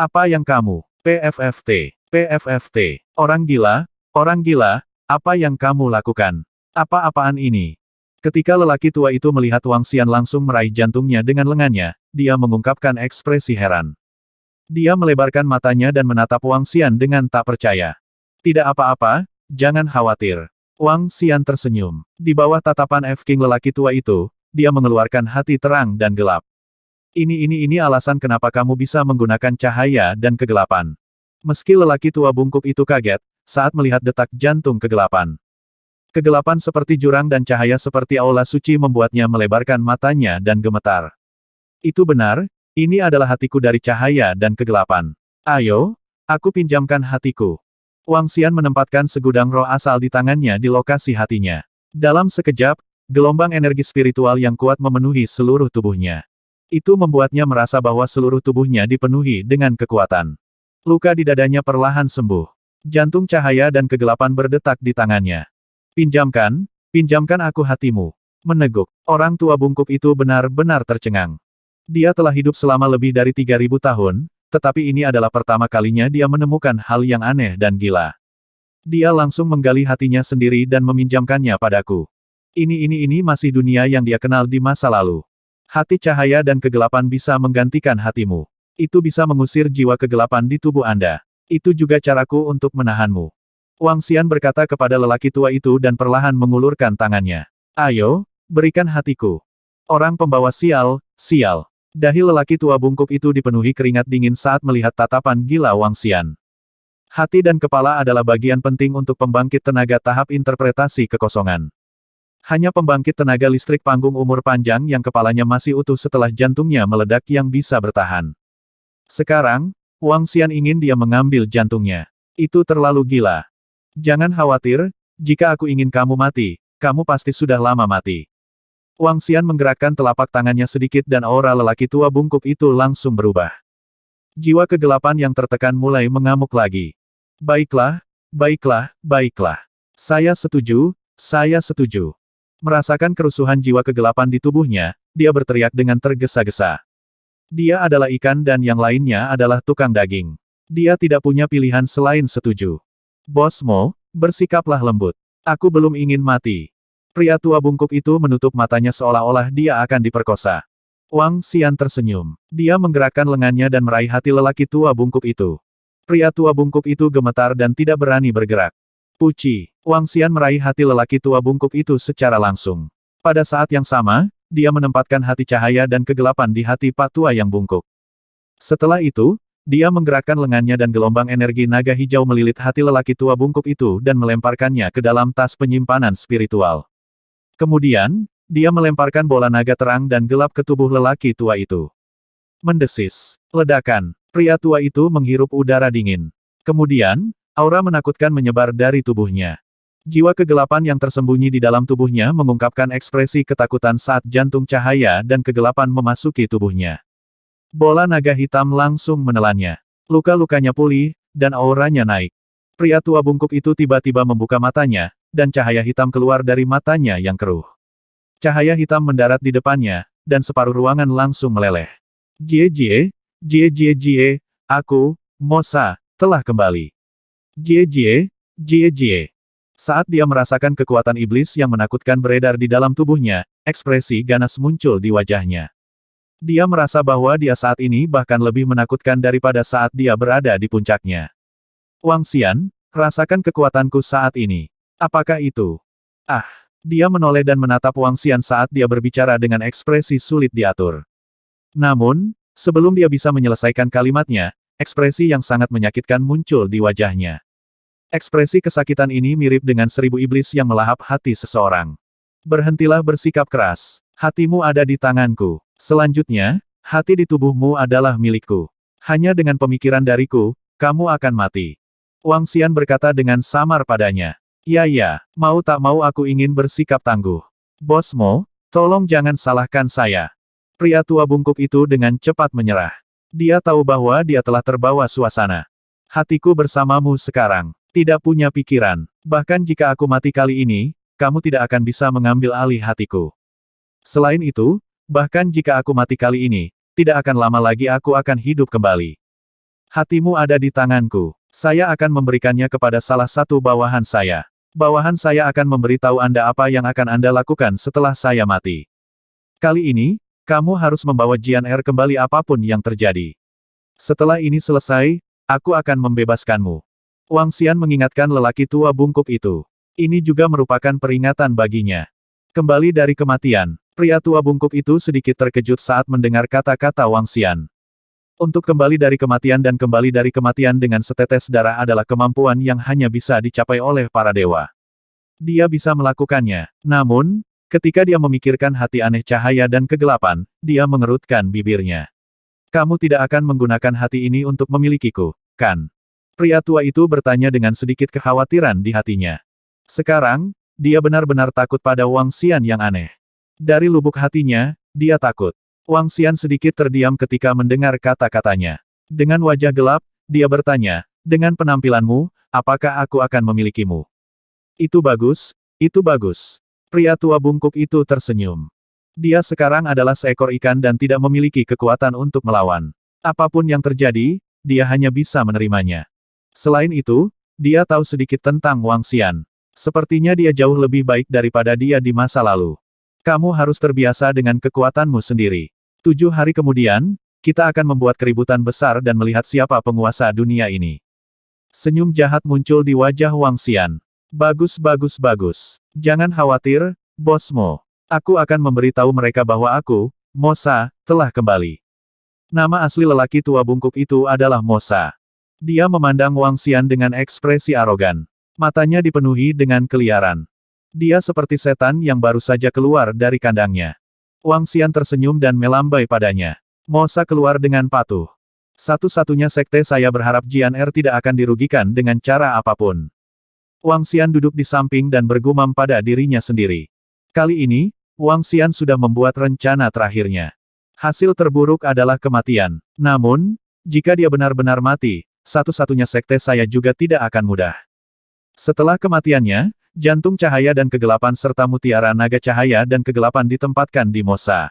Speaker 1: Apa yang kamu? PFFT, PFFT. Orang gila, orang gila, apa yang kamu lakukan? Apa-apaan ini? Ketika lelaki tua itu melihat Wang Xian langsung meraih jantungnya dengan lengannya, dia mengungkapkan ekspresi heran. Dia melebarkan matanya dan menatap Wang Xian dengan tak percaya. Tidak apa-apa, jangan khawatir. Wang Xian tersenyum. Di bawah tatapan F King lelaki tua itu, dia mengeluarkan hati terang dan gelap. Ini ini ini alasan kenapa kamu bisa menggunakan cahaya dan kegelapan. Meski lelaki tua bungkuk itu kaget, saat melihat detak jantung kegelapan. Kegelapan seperti jurang dan cahaya seperti aula suci membuatnya melebarkan matanya dan gemetar. Itu benar, ini adalah hatiku dari cahaya dan kegelapan. Ayo, aku pinjamkan hatiku. Wang Xian menempatkan segudang roh asal di tangannya di lokasi hatinya. Dalam sekejap, gelombang energi spiritual yang kuat memenuhi seluruh tubuhnya. Itu membuatnya merasa bahwa seluruh tubuhnya dipenuhi dengan kekuatan. Luka di dadanya perlahan sembuh. Jantung cahaya dan kegelapan berdetak di tangannya. Pinjamkan, pinjamkan aku hatimu. Meneguk, orang tua bungkuk itu benar-benar tercengang. Dia telah hidup selama lebih dari 3000 tahun, tetapi ini adalah pertama kalinya dia menemukan hal yang aneh dan gila. Dia langsung menggali hatinya sendiri dan meminjamkannya padaku. Ini ini ini masih dunia yang dia kenal di masa lalu. Hati cahaya dan kegelapan bisa menggantikan hatimu. Itu bisa mengusir jiwa kegelapan di tubuh Anda. Itu juga caraku untuk menahanmu. Wang Xian berkata kepada lelaki tua itu dan perlahan mengulurkan tangannya. Ayo, berikan hatiku. Orang pembawa sial, sial. Dahi lelaki tua bungkuk itu dipenuhi keringat dingin saat melihat tatapan gila Wang Xian. Hati dan kepala adalah bagian penting untuk pembangkit tenaga tahap interpretasi kekosongan. Hanya pembangkit tenaga listrik panggung umur panjang yang kepalanya masih utuh setelah jantungnya meledak yang bisa bertahan. Sekarang, Wang Xian ingin dia mengambil jantungnya. Itu terlalu gila. Jangan khawatir, jika aku ingin kamu mati, kamu pasti sudah lama mati. Wang Xian menggerakkan telapak tangannya sedikit dan aura lelaki tua bungkuk itu langsung berubah. Jiwa kegelapan yang tertekan mulai mengamuk lagi. Baiklah, baiklah, baiklah. Saya setuju, saya setuju. Merasakan kerusuhan jiwa kegelapan di tubuhnya, dia berteriak dengan tergesa-gesa. Dia adalah ikan dan yang lainnya adalah tukang daging. Dia tidak punya pilihan selain setuju. Bos Mo, bersikaplah lembut. Aku belum ingin mati. Pria tua bungkuk itu menutup matanya seolah-olah dia akan diperkosa. Wang Xian tersenyum. Dia menggerakkan lengannya dan meraih hati lelaki tua bungkuk itu. Pria tua bungkuk itu gemetar dan tidak berani bergerak. Puci, Wang Xian meraih hati lelaki tua bungkuk itu secara langsung. Pada saat yang sama, dia menempatkan hati cahaya dan kegelapan di hati patua yang bungkuk. Setelah itu, dia menggerakkan lengannya dan gelombang energi naga hijau melilit hati lelaki tua bungkuk itu dan melemparkannya ke dalam tas penyimpanan spiritual. Kemudian, dia melemparkan bola naga terang dan gelap ke tubuh lelaki tua itu. Mendesis. Ledakan. Pria tua itu menghirup udara dingin. Kemudian, aura menakutkan menyebar dari tubuhnya. Jiwa kegelapan yang tersembunyi di dalam tubuhnya mengungkapkan ekspresi ketakutan saat jantung cahaya dan kegelapan memasuki tubuhnya. Bola naga hitam langsung menelannya. Luka-lukanya pulih, dan auranya naik. Pria tua bungkuk itu tiba-tiba membuka matanya, dan cahaya hitam keluar dari matanya yang keruh. Cahaya hitam mendarat di depannya, dan separuh ruangan langsung meleleh. Jie Jie, Jie Jie Jie, aku, Mosa, telah kembali. Jie Jie, Jie Jie. Saat dia merasakan kekuatan iblis yang menakutkan beredar di dalam tubuhnya, ekspresi ganas muncul di wajahnya. Dia merasa bahwa dia saat ini bahkan lebih menakutkan daripada saat dia berada di puncaknya. Wang Xian, rasakan kekuatanku saat ini. Apakah itu? Ah! Dia menoleh dan menatap Wang Xian saat dia berbicara dengan ekspresi sulit diatur. Namun, sebelum dia bisa menyelesaikan kalimatnya, ekspresi yang sangat menyakitkan muncul di wajahnya. Ekspresi kesakitan ini mirip dengan seribu iblis yang melahap hati seseorang. Berhentilah bersikap keras, hatimu ada di tanganku. Selanjutnya, hati di tubuhmu adalah milikku. Hanya dengan pemikiran dariku, kamu akan mati. Wang Xian berkata dengan samar padanya. Ya ya, mau tak mau aku ingin bersikap tangguh. Bosmu, tolong jangan salahkan saya. Pria tua bungkuk itu dengan cepat menyerah. Dia tahu bahwa dia telah terbawa suasana. Hatiku bersamamu sekarang. Tidak punya pikiran. Bahkan jika aku mati kali ini, kamu tidak akan bisa mengambil alih hatiku. Selain itu, Bahkan jika aku mati kali ini, tidak akan lama lagi aku akan hidup kembali. Hatimu ada di tanganku. Saya akan memberikannya kepada salah satu bawahan saya. Bawahan saya akan memberitahu Anda apa yang akan Anda lakukan setelah saya mati. Kali ini, kamu harus membawa Jian Er kembali apapun yang terjadi. Setelah ini selesai, aku akan membebaskanmu. Wang Xian mengingatkan lelaki tua bungkuk itu. Ini juga merupakan peringatan baginya. Kembali dari kematian, Pria tua bungkuk itu sedikit terkejut saat mendengar kata-kata Wang Xian. Untuk kembali dari kematian dan kembali dari kematian dengan setetes darah adalah kemampuan yang hanya bisa dicapai oleh para dewa. Dia bisa melakukannya. Namun, ketika dia memikirkan hati aneh cahaya dan kegelapan, dia mengerutkan bibirnya. Kamu tidak akan menggunakan hati ini untuk memilikiku, kan? Pria tua itu bertanya dengan sedikit kekhawatiran di hatinya. Sekarang, dia benar-benar takut pada Wang Xian yang aneh. Dari lubuk hatinya, dia takut. Wang Xian sedikit terdiam ketika mendengar kata-katanya. Dengan wajah gelap, dia bertanya, dengan penampilanmu, apakah aku akan memilikimu? Itu bagus, itu bagus. Pria tua bungkuk itu tersenyum. Dia sekarang adalah seekor ikan dan tidak memiliki kekuatan untuk melawan. Apapun yang terjadi, dia hanya bisa menerimanya. Selain itu, dia tahu sedikit tentang Wang Xian. Sepertinya dia jauh lebih baik daripada dia di masa lalu. Kamu harus terbiasa dengan kekuatanmu sendiri. Tujuh hari kemudian, kita akan membuat keributan besar dan melihat siapa penguasa dunia ini. Senyum jahat muncul di wajah Wang Xian. Bagus bagus bagus. Jangan khawatir, bosmu. Aku akan memberitahu mereka bahwa aku, Mosa, telah kembali. Nama asli lelaki tua bungkuk itu adalah Mosa. Dia memandang Wang Xian dengan ekspresi arogan. Matanya dipenuhi dengan keliaran. Dia seperti setan yang baru saja keluar dari kandangnya. Wang Xian tersenyum dan melambai padanya. Mosa keluar dengan patuh. Satu-satunya sekte saya berharap Jian Er tidak akan dirugikan dengan cara apapun. Wang Xian duduk di samping dan bergumam pada dirinya sendiri. Kali ini, Wang Xian sudah membuat rencana terakhirnya. Hasil terburuk adalah kematian. Namun, jika dia benar-benar mati, satu-satunya sekte saya juga tidak akan mudah. Setelah kematiannya, Jantung cahaya dan kegelapan serta mutiara naga cahaya dan kegelapan ditempatkan di Mosa.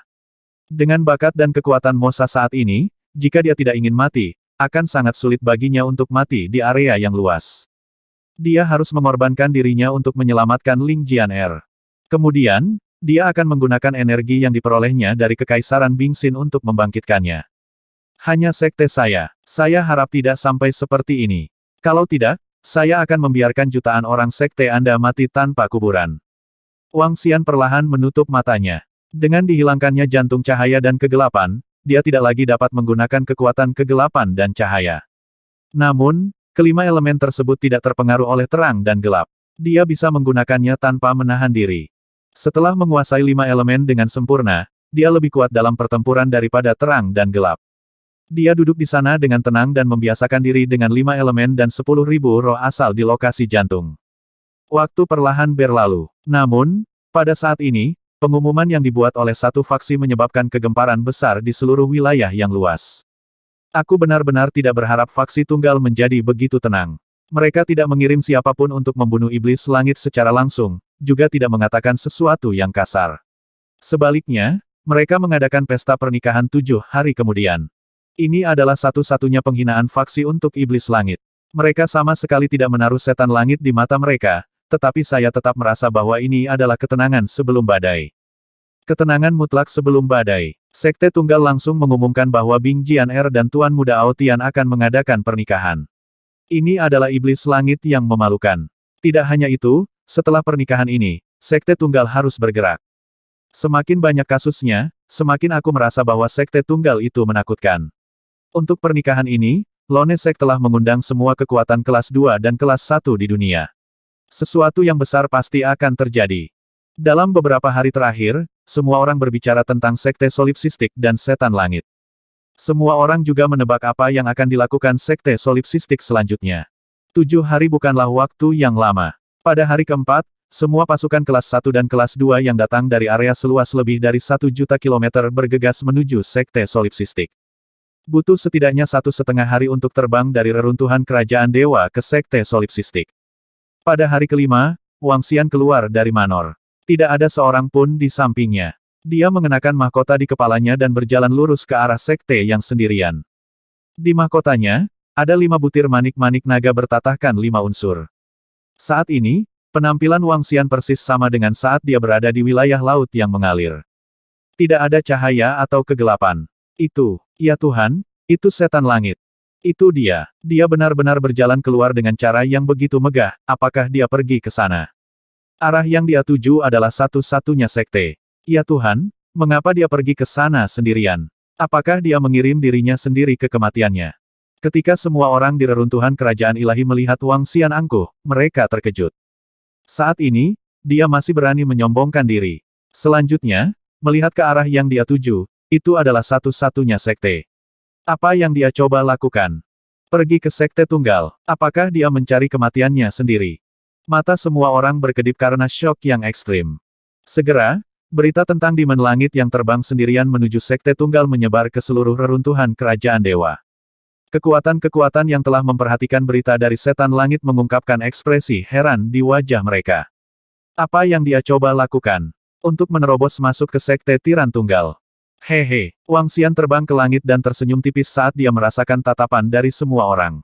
Speaker 1: Dengan bakat dan kekuatan Mosa saat ini, jika dia tidak ingin mati, akan sangat sulit baginya untuk mati di area yang luas. Dia harus mengorbankan dirinya untuk menyelamatkan Ling Jian Er. Kemudian, dia akan menggunakan energi yang diperolehnya dari Kekaisaran Bing Xin untuk membangkitkannya. Hanya sekte saya. Saya harap tidak sampai seperti ini. Kalau tidak, saya akan membiarkan jutaan orang sekte Anda mati tanpa kuburan. Wang Xian perlahan menutup matanya. Dengan dihilangkannya jantung cahaya dan kegelapan, dia tidak lagi dapat menggunakan kekuatan kegelapan dan cahaya. Namun, kelima elemen tersebut tidak terpengaruh oleh terang dan gelap. Dia bisa menggunakannya tanpa menahan diri. Setelah menguasai lima elemen dengan sempurna, dia lebih kuat dalam pertempuran daripada terang dan gelap. Dia duduk di sana dengan tenang dan membiasakan diri dengan lima elemen dan sepuluh ribu roh asal di lokasi jantung. Waktu perlahan berlalu. Namun, pada saat ini, pengumuman yang dibuat oleh satu faksi menyebabkan kegemparan besar di seluruh wilayah yang luas. Aku benar-benar tidak berharap faksi tunggal menjadi begitu tenang. Mereka tidak mengirim siapapun untuk membunuh iblis langit secara langsung, juga tidak mengatakan sesuatu yang kasar. Sebaliknya, mereka mengadakan pesta pernikahan tujuh hari kemudian. Ini adalah satu-satunya penghinaan faksi untuk iblis langit. Mereka sama sekali tidak menaruh setan langit di mata mereka, tetapi saya tetap merasa bahwa ini adalah ketenangan sebelum badai. Ketenangan mutlak sebelum badai. Sekte Tunggal langsung mengumumkan bahwa Bing Jian Er dan Tuan Muda Ao Tian akan mengadakan pernikahan. Ini adalah iblis langit yang memalukan. Tidak hanya itu, setelah pernikahan ini, Sekte Tunggal harus bergerak. Semakin banyak kasusnya, semakin aku merasa bahwa Sekte Tunggal itu menakutkan. Untuk pernikahan ini, Lonesek telah mengundang semua kekuatan kelas 2 dan kelas 1 di dunia. Sesuatu yang besar pasti akan terjadi. Dalam beberapa hari terakhir, semua orang berbicara tentang sekte solipsistik dan setan langit. Semua orang juga menebak apa yang akan dilakukan sekte solipsistik selanjutnya. Tujuh hari bukanlah waktu yang lama. Pada hari keempat, semua pasukan kelas 1 dan kelas 2 yang datang dari area seluas lebih dari satu juta kilometer bergegas menuju sekte solipsistik. Butuh setidaknya satu setengah hari untuk terbang dari reruntuhan kerajaan dewa ke sekte solipsistik. Pada hari kelima, Wang Xian keluar dari Manor. Tidak ada seorang pun di sampingnya. Dia mengenakan mahkota di kepalanya dan berjalan lurus ke arah sekte yang sendirian. Di mahkotanya, ada lima butir manik-manik naga bertatahkan lima unsur. Saat ini, penampilan Wang Xian persis sama dengan saat dia berada di wilayah laut yang mengalir. Tidak ada cahaya atau kegelapan. Itu, Ya Tuhan, itu setan langit. Itu dia. Dia benar-benar berjalan keluar dengan cara yang begitu megah, apakah dia pergi ke sana? Arah yang dia tuju adalah satu-satunya sekte. Ya Tuhan, mengapa dia pergi ke sana sendirian? Apakah dia mengirim dirinya sendiri ke kematiannya? Ketika semua orang di reruntuhan kerajaan ilahi melihat Wang Xian angkuh, mereka terkejut. Saat ini, dia masih berani menyombongkan diri. Selanjutnya, melihat ke arah yang dia tuju, itu adalah satu-satunya sekte. Apa yang dia coba lakukan? Pergi ke sekte tunggal. Apakah dia mencari kematiannya sendiri? Mata semua orang berkedip karena shock yang ekstrim. Segera, berita tentang Dimen Langit yang terbang sendirian menuju sekte tunggal menyebar ke seluruh reruntuhan kerajaan dewa. Kekuatan-kekuatan yang telah memperhatikan berita dari setan langit mengungkapkan ekspresi heran di wajah mereka. Apa yang dia coba lakukan? Untuk menerobos masuk ke sekte tiran tunggal. Hehe, Wang Xian terbang ke langit dan tersenyum tipis saat dia merasakan tatapan dari semua orang.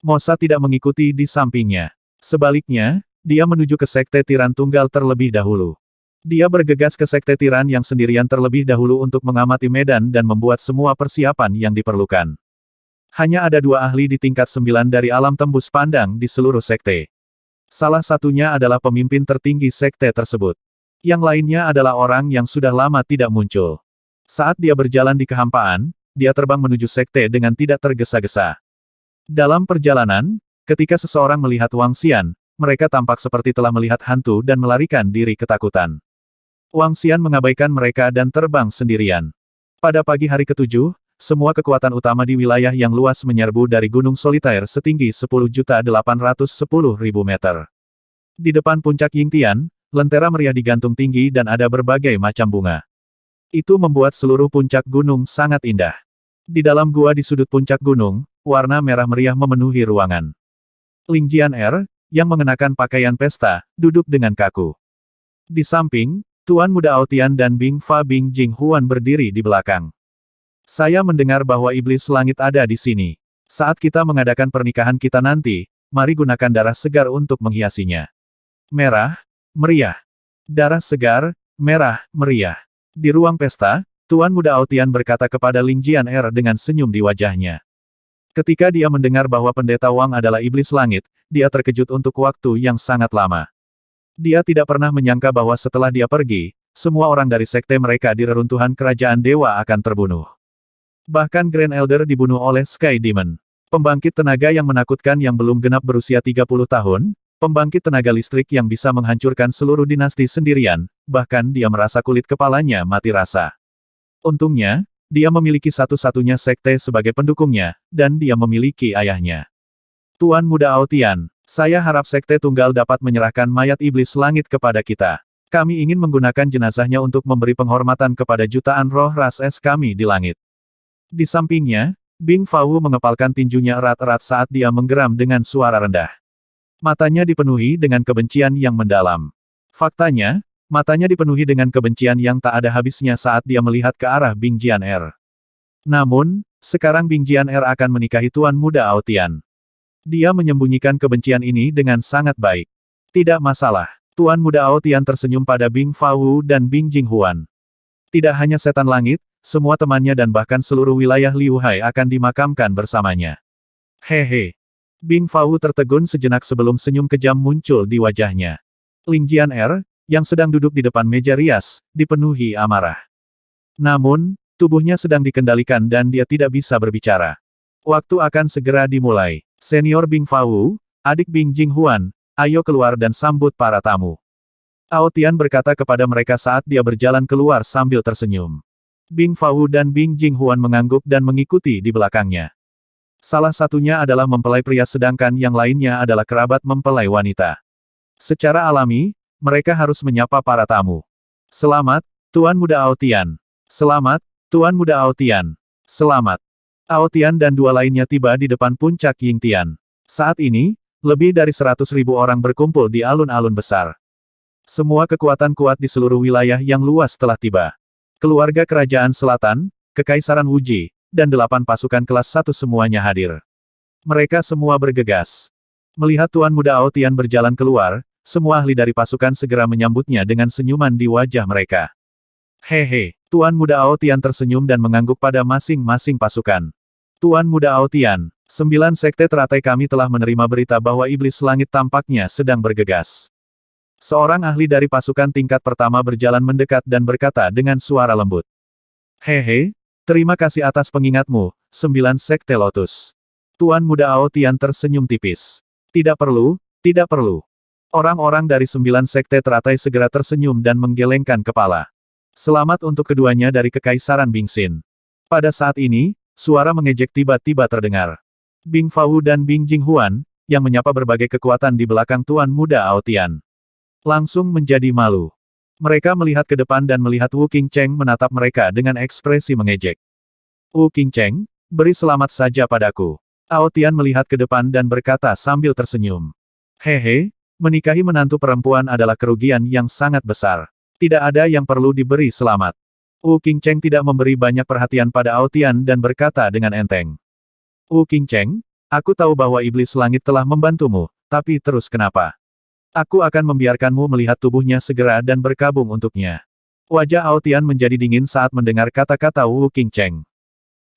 Speaker 1: Mosa tidak mengikuti di sampingnya. Sebaliknya, dia menuju ke sekte tiran tunggal terlebih dahulu. Dia bergegas ke sekte tiran yang sendirian terlebih dahulu untuk mengamati medan dan membuat semua persiapan yang diperlukan. Hanya ada dua ahli di tingkat sembilan dari alam tembus pandang di seluruh sekte. Salah satunya adalah pemimpin tertinggi sekte tersebut. Yang lainnya adalah orang yang sudah lama tidak muncul. Saat dia berjalan di kehampaan, dia terbang menuju sekte dengan tidak tergesa-gesa. Dalam perjalanan, ketika seseorang melihat Wang Xian, mereka tampak seperti telah melihat hantu dan melarikan diri ketakutan. Wang Xian mengabaikan mereka dan terbang sendirian. Pada pagi hari ketujuh, semua kekuatan utama di wilayah yang luas menyerbu dari Gunung Solitaire setinggi 10.810.000 meter. Di depan puncak Yingtian, lentera meriah digantung tinggi dan ada berbagai macam bunga. Itu membuat seluruh puncak gunung sangat indah. Di dalam gua di sudut puncak gunung, warna merah meriah memenuhi ruangan. Ling Jian Er, yang mengenakan pakaian pesta, duduk dengan kaku. Di samping, Tuan Muda Aotian dan Bing Fa Bing Jing Huan berdiri di belakang. Saya mendengar bahwa iblis langit ada di sini. Saat kita mengadakan pernikahan kita nanti, mari gunakan darah segar untuk menghiasinya. Merah, meriah. Darah segar, merah, meriah. Di ruang pesta, Tuan Muda Aotian berkata kepada Ling Jian Er dengan senyum di wajahnya. Ketika dia mendengar bahwa pendeta Wang adalah iblis langit, dia terkejut untuk waktu yang sangat lama. Dia tidak pernah menyangka bahwa setelah dia pergi, semua orang dari sekte mereka di reruntuhan kerajaan dewa akan terbunuh. Bahkan Grand Elder dibunuh oleh Sky Demon. Pembangkit tenaga yang menakutkan yang belum genap berusia 30 tahun, Pembangkit tenaga listrik yang bisa menghancurkan seluruh dinasti sendirian, bahkan dia merasa kulit kepalanya mati rasa. Untungnya, dia memiliki satu-satunya sekte sebagai pendukungnya, dan dia memiliki ayahnya. Tuan Muda Aotian, saya harap sekte tunggal dapat menyerahkan mayat iblis langit kepada kita. Kami ingin menggunakan jenazahnya untuk memberi penghormatan kepada jutaan roh ras es kami di langit. Di sampingnya, Bing Fau mengepalkan tinjunya erat-erat saat dia menggeram dengan suara rendah. Matanya dipenuhi dengan kebencian yang mendalam. Faktanya, matanya dipenuhi dengan kebencian yang tak ada habisnya saat dia melihat ke arah Bing Jian Er. Namun, sekarang Bing Jian Er akan menikahi Tuan Muda Aotian. Dia menyembunyikan kebencian ini dengan sangat baik. Tidak masalah. Tuan Muda Aotian tersenyum pada Bing Fawu dan Bing Huan. Tidak hanya setan langit, semua temannya dan bahkan seluruh wilayah Liu Hai akan dimakamkan bersamanya. Hehe, Bing Fau tertegun sejenak sebelum senyum kejam muncul di wajahnya. Ling Jian Er, yang sedang duduk di depan meja rias, dipenuhi amarah. Namun, tubuhnya sedang dikendalikan dan dia tidak bisa berbicara. Waktu akan segera dimulai. Senior Bing Fau, adik Bing Jing Huan, ayo keluar dan sambut para tamu. Ao Tian berkata kepada mereka saat dia berjalan keluar sambil tersenyum. Bing Fau dan Bing Jing Huan mengangguk dan mengikuti di belakangnya. Salah satunya adalah mempelai pria sedangkan yang lainnya adalah kerabat mempelai wanita. Secara alami, mereka harus menyapa para tamu. Selamat, Tuan Muda Aotian. Selamat, Tuan Muda Aotian. Selamat. Aotian dan dua lainnya tiba di depan puncak Ying Tian. Saat ini, lebih dari seratus ribu orang berkumpul di alun-alun besar. Semua kekuatan kuat di seluruh wilayah yang luas telah tiba. Keluarga Kerajaan Selatan, Kekaisaran Wuji, dan delapan pasukan kelas satu semuanya hadir. Mereka semua bergegas. Melihat Tuan Muda Aotian berjalan keluar, semua ahli dari pasukan segera menyambutnya dengan senyuman di wajah mereka. Hehe, Tuan Muda Aotian tersenyum dan mengangguk pada masing-masing pasukan. Tuan Muda Aotian, sembilan sekte teratai kami telah menerima berita bahwa Iblis Langit tampaknya sedang bergegas. Seorang ahli dari pasukan tingkat pertama berjalan mendekat dan berkata dengan suara lembut. Hehe, Terima kasih atas pengingatmu, sembilan sekte lotus. Tuan muda Ao Tian tersenyum tipis. Tidak perlu, tidak perlu. Orang-orang dari sembilan sekte teratai segera tersenyum dan menggelengkan kepala. Selamat untuk keduanya dari Kekaisaran Bingsin. Pada saat ini, suara mengejek tiba-tiba terdengar. Bing Fau dan Bing Jinghuan, yang menyapa berbagai kekuatan di belakang Tuan Muda Aotian. Langsung menjadi malu. Mereka melihat ke depan dan melihat Wu King Cheng menatap mereka dengan ekspresi mengejek. Wu King Cheng, beri selamat saja padaku. Ao Tian melihat ke depan dan berkata sambil tersenyum. Hehe, menikahi menantu perempuan adalah kerugian yang sangat besar. Tidak ada yang perlu diberi selamat. Wu King Cheng tidak memberi banyak perhatian pada Ao Tian dan berkata dengan enteng. Wu King Cheng, aku tahu bahwa iblis langit telah membantumu, tapi terus kenapa? Aku akan membiarkanmu melihat tubuhnya segera dan berkabung untuknya. Wajah Aotian menjadi dingin saat mendengar kata-kata Wu Qingcheng.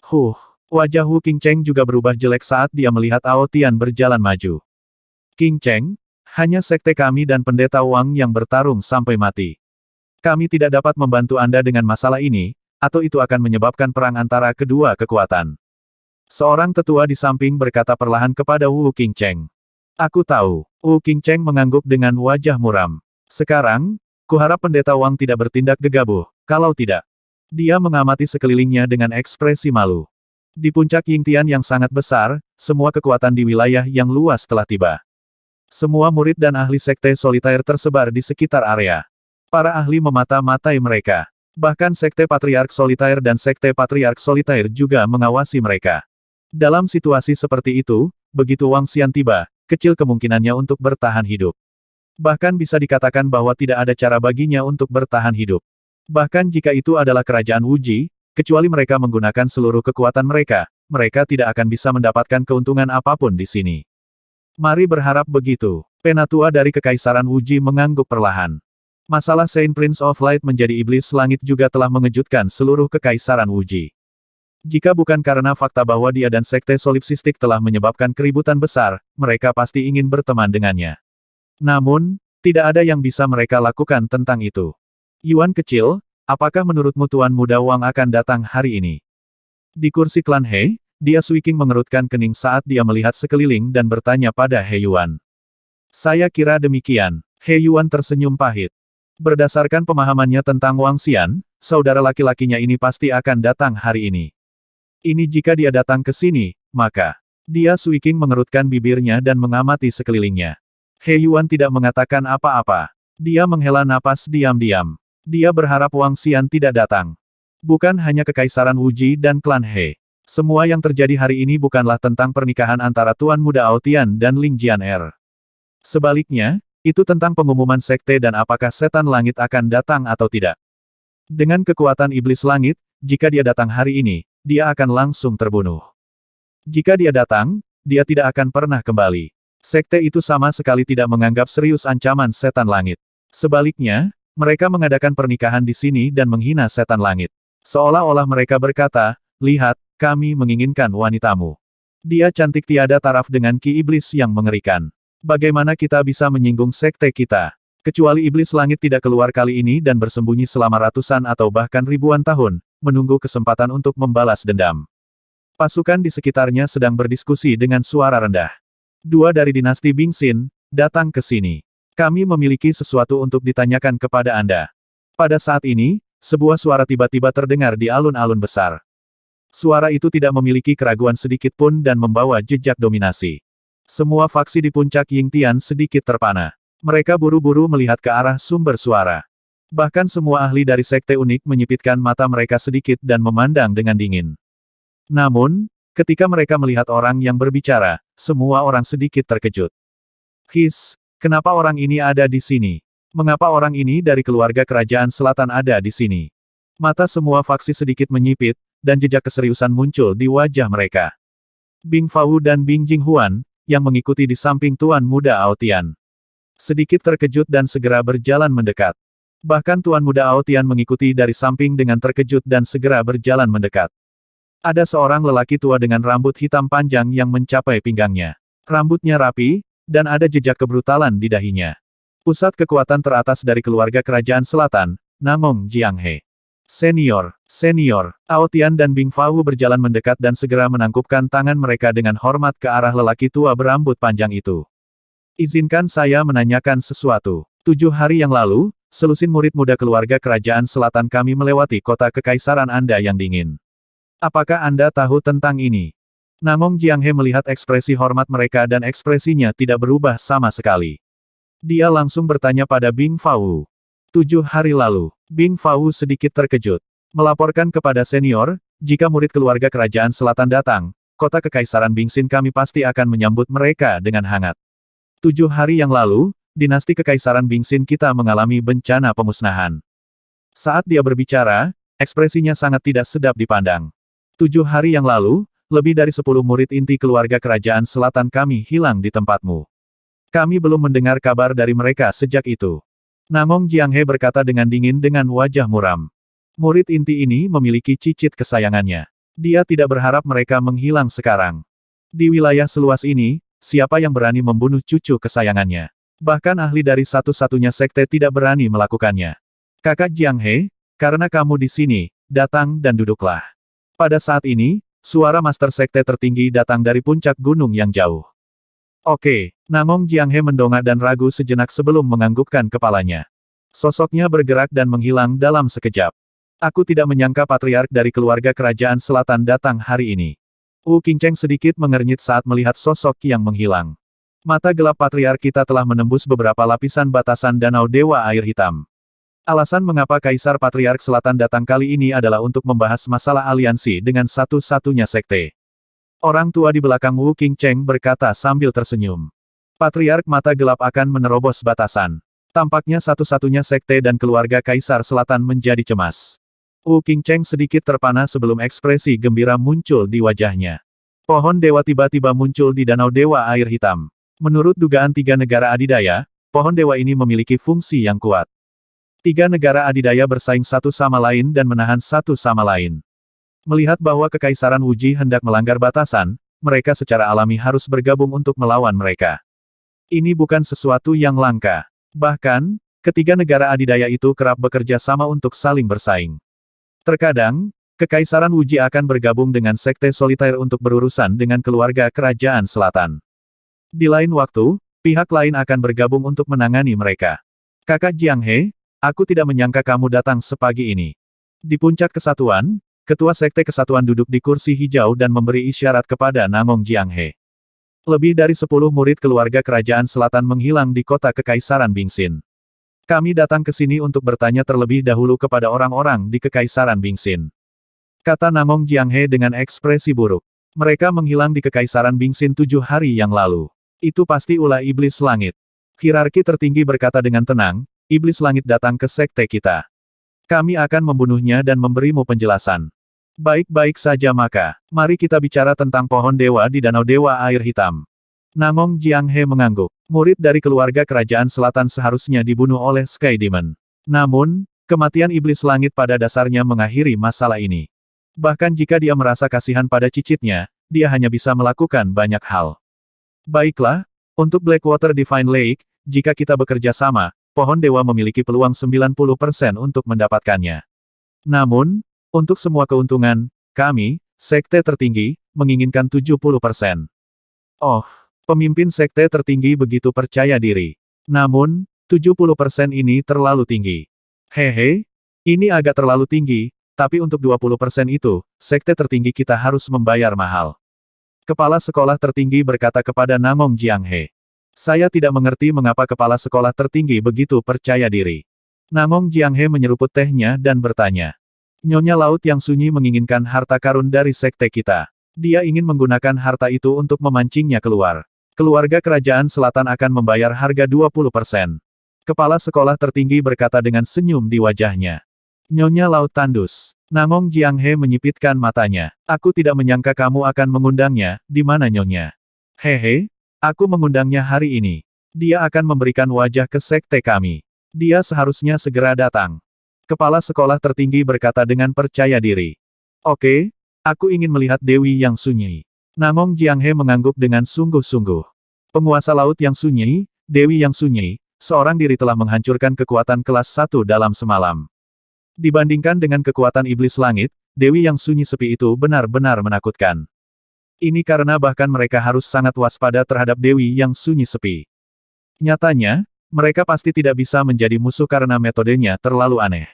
Speaker 1: Huh, wajah Wu Qingcheng juga berubah jelek saat dia melihat Aotian berjalan maju. Qingcheng, hanya sekte kami dan pendeta Wang yang bertarung sampai mati. Kami tidak dapat membantu Anda dengan masalah ini, atau itu akan menyebabkan perang antara kedua kekuatan. Seorang tetua di samping berkata perlahan kepada Wu Qingcheng. Aku tahu. U King Cheng mengangguk dengan wajah muram. Sekarang, kuharap pendeta Wang tidak bertindak gegabah, kalau tidak. Dia mengamati sekelilingnya dengan ekspresi malu. Di puncak Yingtian yang sangat besar, semua kekuatan di wilayah yang luas telah tiba. Semua murid dan ahli sekte solitaire tersebar di sekitar area. Para ahli memata-matai mereka. Bahkan sekte patriark solitaire dan sekte patriark solitaire juga mengawasi mereka. Dalam situasi seperti itu, begitu Wang Xian tiba, kecil kemungkinannya untuk bertahan hidup. Bahkan bisa dikatakan bahwa tidak ada cara baginya untuk bertahan hidup. Bahkan jika itu adalah kerajaan Wuji, kecuali mereka menggunakan seluruh kekuatan mereka, mereka tidak akan bisa mendapatkan keuntungan apapun di sini. Mari berharap begitu. Penatua dari Kekaisaran Wuji mengangguk perlahan. Masalah Saint Prince of Light menjadi iblis langit juga telah mengejutkan seluruh Kekaisaran Wuji. Jika bukan karena fakta bahwa dia dan sekte solipsistik telah menyebabkan keributan besar, mereka pasti ingin berteman dengannya. Namun, tidak ada yang bisa mereka lakukan tentang itu. Yuan kecil, apakah menurutmu Tuan Muda Wang akan datang hari ini? Di kursi klan He, dia Suiking mengerutkan kening saat dia melihat sekeliling dan bertanya pada He Yuan. Saya kira demikian. He Yuan tersenyum pahit. Berdasarkan pemahamannya tentang Wang Xian, saudara laki-lakinya ini pasti akan datang hari ini. Ini jika dia datang ke sini, maka... Dia Suiking mengerutkan bibirnya dan mengamati sekelilingnya. He Yuan tidak mengatakan apa-apa. Dia menghela napas diam-diam. Dia berharap Wang Xian tidak datang. Bukan hanya kekaisaran Wuji dan klan He. Semua yang terjadi hari ini bukanlah tentang pernikahan antara Tuan Muda Aotian dan Ling Jian Er. Sebaliknya, itu tentang pengumuman sekte dan apakah setan langit akan datang atau tidak. Dengan kekuatan iblis langit, jika dia datang hari ini, dia akan langsung terbunuh. Jika dia datang, dia tidak akan pernah kembali. Sekte itu sama sekali tidak menganggap serius ancaman setan langit. Sebaliknya, mereka mengadakan pernikahan di sini dan menghina setan langit. Seolah-olah mereka berkata, lihat, kami menginginkan wanitamu. Dia cantik tiada taraf dengan ki iblis yang mengerikan. Bagaimana kita bisa menyinggung sekte kita? Kecuali iblis langit tidak keluar kali ini dan bersembunyi selama ratusan atau bahkan ribuan tahun, menunggu kesempatan untuk membalas dendam. Pasukan di sekitarnya sedang berdiskusi dengan suara rendah. Dua dari dinasti Bingsin, datang ke sini. Kami memiliki sesuatu untuk ditanyakan kepada Anda. Pada saat ini, sebuah suara tiba-tiba terdengar di alun-alun besar. Suara itu tidak memiliki keraguan sedikit pun dan membawa jejak dominasi. Semua faksi di puncak Ying Tian sedikit terpana. Mereka buru-buru melihat ke arah sumber suara. Bahkan semua ahli dari sekte unik menyipitkan mata mereka sedikit dan memandang dengan dingin. Namun, ketika mereka melihat orang yang berbicara, semua orang sedikit terkejut. His, kenapa orang ini ada di sini? Mengapa orang ini dari keluarga kerajaan selatan ada di sini? Mata semua faksi sedikit menyipit, dan jejak keseriusan muncul di wajah mereka. Bing Fau dan Bing jing huan yang mengikuti di samping Tuan Muda Aotian. Sedikit terkejut dan segera berjalan mendekat. Bahkan Tuan Muda Aotian mengikuti dari samping dengan terkejut dan segera berjalan mendekat. Ada seorang lelaki tua dengan rambut hitam panjang yang mencapai pinggangnya. Rambutnya rapi, dan ada jejak kebrutalan di dahinya. Pusat kekuatan teratas dari keluarga kerajaan selatan, Namong Jianghe. Senior, senior, Aotian dan Bing Fau berjalan mendekat dan segera menangkupkan tangan mereka dengan hormat ke arah lelaki tua berambut panjang itu. Izinkan saya menanyakan sesuatu. Tujuh hari yang lalu, Selusin murid muda keluarga kerajaan selatan kami melewati kota kekaisaran Anda yang dingin. Apakah Anda tahu tentang ini? Namong Jianghe melihat ekspresi hormat mereka dan ekspresinya tidak berubah sama sekali. Dia langsung bertanya pada Bing Fau. Tujuh hari lalu, Bing Fau sedikit terkejut. Melaporkan kepada senior, jika murid keluarga kerajaan selatan datang, kota kekaisaran Bingsin kami pasti akan menyambut mereka dengan hangat. Tujuh hari yang lalu, dinasti Kekaisaran Bingsin kita mengalami bencana pemusnahan. Saat dia berbicara, ekspresinya sangat tidak sedap dipandang. Tujuh hari yang lalu, lebih dari sepuluh murid inti keluarga kerajaan selatan kami hilang di tempatmu. Kami belum mendengar kabar dari mereka sejak itu. Nangong Jianghe berkata dengan dingin dengan wajah muram. Murid inti ini memiliki cicit kesayangannya. Dia tidak berharap mereka menghilang sekarang. Di wilayah seluas ini, siapa yang berani membunuh cucu kesayangannya? Bahkan ahli dari satu-satunya sekte tidak berani melakukannya. Kakak Jiang He, karena kamu di sini, datang dan duduklah. Pada saat ini, suara master sekte tertinggi datang dari puncak gunung yang jauh. Oke, Nangong Jiang He mendongak dan ragu sejenak sebelum menganggukkan kepalanya. Sosoknya bergerak dan menghilang dalam sekejap. Aku tidak menyangka patriark dari keluarga kerajaan selatan datang hari ini. Wu Qingcheng sedikit mengernyit saat melihat sosok yang menghilang. Mata gelap patriark kita telah menembus beberapa lapisan batasan danau Dewa Air Hitam. Alasan mengapa Kaisar Patriark Selatan datang kali ini adalah untuk membahas masalah aliansi dengan satu-satunya sekte. Orang tua di belakang Wu King Cheng berkata sambil tersenyum. Patriark mata gelap akan menerobos batasan. Tampaknya satu-satunya sekte dan keluarga Kaisar Selatan menjadi cemas. Wu King Cheng sedikit terpana sebelum ekspresi gembira muncul di wajahnya. Pohon dewa tiba-tiba muncul di danau dewa air hitam. Menurut dugaan tiga negara adidaya, pohon dewa ini memiliki fungsi yang kuat. Tiga negara adidaya bersaing satu sama lain dan menahan satu sama lain. Melihat bahwa Kekaisaran Wuji hendak melanggar batasan, mereka secara alami harus bergabung untuk melawan mereka. Ini bukan sesuatu yang langka. Bahkan, ketiga negara adidaya itu kerap bekerja sama untuk saling bersaing. Terkadang, Kekaisaran Wuji akan bergabung dengan Sekte Solitaire untuk berurusan dengan keluarga kerajaan selatan. Di lain waktu, pihak lain akan bergabung untuk menangani mereka. Kakak Jiang He, aku tidak menyangka kamu datang sepagi ini. Di puncak kesatuan, Ketua Sekte Kesatuan duduk di kursi hijau dan memberi isyarat kepada Nangong Jiang He. Lebih dari sepuluh murid keluarga kerajaan selatan menghilang di kota Kekaisaran Bingsin. Kami datang ke sini untuk bertanya terlebih dahulu kepada orang-orang di Kekaisaran Bingsin. Kata Nangong Jiang He dengan ekspresi buruk. Mereka menghilang di Kekaisaran Bingsin tujuh hari yang lalu. Itu pasti ulah iblis langit. Hierarki tertinggi berkata dengan tenang, iblis langit datang ke sekte kita. Kami akan membunuhnya dan memberimu penjelasan. Baik-baik saja maka, mari kita bicara tentang pohon dewa di Danau Dewa Air Hitam. Nangong Jiang He mengangguk. Murid dari keluarga kerajaan selatan seharusnya dibunuh oleh Sky Demon. Namun, kematian iblis langit pada dasarnya mengakhiri masalah ini. Bahkan jika dia merasa kasihan pada cicitnya, dia hanya bisa melakukan banyak hal. Baiklah, untuk Blackwater Divine Lake, jika kita bekerja sama, pohon dewa memiliki peluang 90% untuk mendapatkannya. Namun, untuk semua keuntungan, kami, sekte tertinggi, menginginkan 70%. Oh, pemimpin sekte tertinggi begitu percaya diri. Namun, 70% ini terlalu tinggi. Hehe, ini agak terlalu tinggi, tapi untuk 20% itu, sekte tertinggi kita harus membayar mahal. Kepala sekolah tertinggi berkata kepada Nangong Jianghe. Saya tidak mengerti mengapa kepala sekolah tertinggi begitu percaya diri. Nangong Jianghe menyeruput tehnya dan bertanya. Nyonya laut yang sunyi menginginkan harta karun dari sekte kita. Dia ingin menggunakan harta itu untuk memancingnya keluar. Keluarga kerajaan selatan akan membayar harga 20%. Kepala sekolah tertinggi berkata dengan senyum di wajahnya. Nyonya laut tandus. Nangong He menyipitkan matanya. Aku tidak menyangka kamu akan mengundangnya, di mana nyonya? Hehe, aku mengundangnya hari ini. Dia akan memberikan wajah ke sekte kami. Dia seharusnya segera datang. Kepala sekolah tertinggi berkata dengan percaya diri. Oke, aku ingin melihat Dewi yang sunyi. Nangong He mengangguk dengan sungguh-sungguh. Penguasa laut yang sunyi, Dewi yang sunyi, seorang diri telah menghancurkan kekuatan kelas satu dalam semalam. Dibandingkan dengan kekuatan iblis langit, Dewi yang sunyi sepi itu benar-benar menakutkan. Ini karena bahkan mereka harus sangat waspada terhadap Dewi yang sunyi sepi. Nyatanya, mereka pasti tidak bisa menjadi musuh karena metodenya terlalu aneh.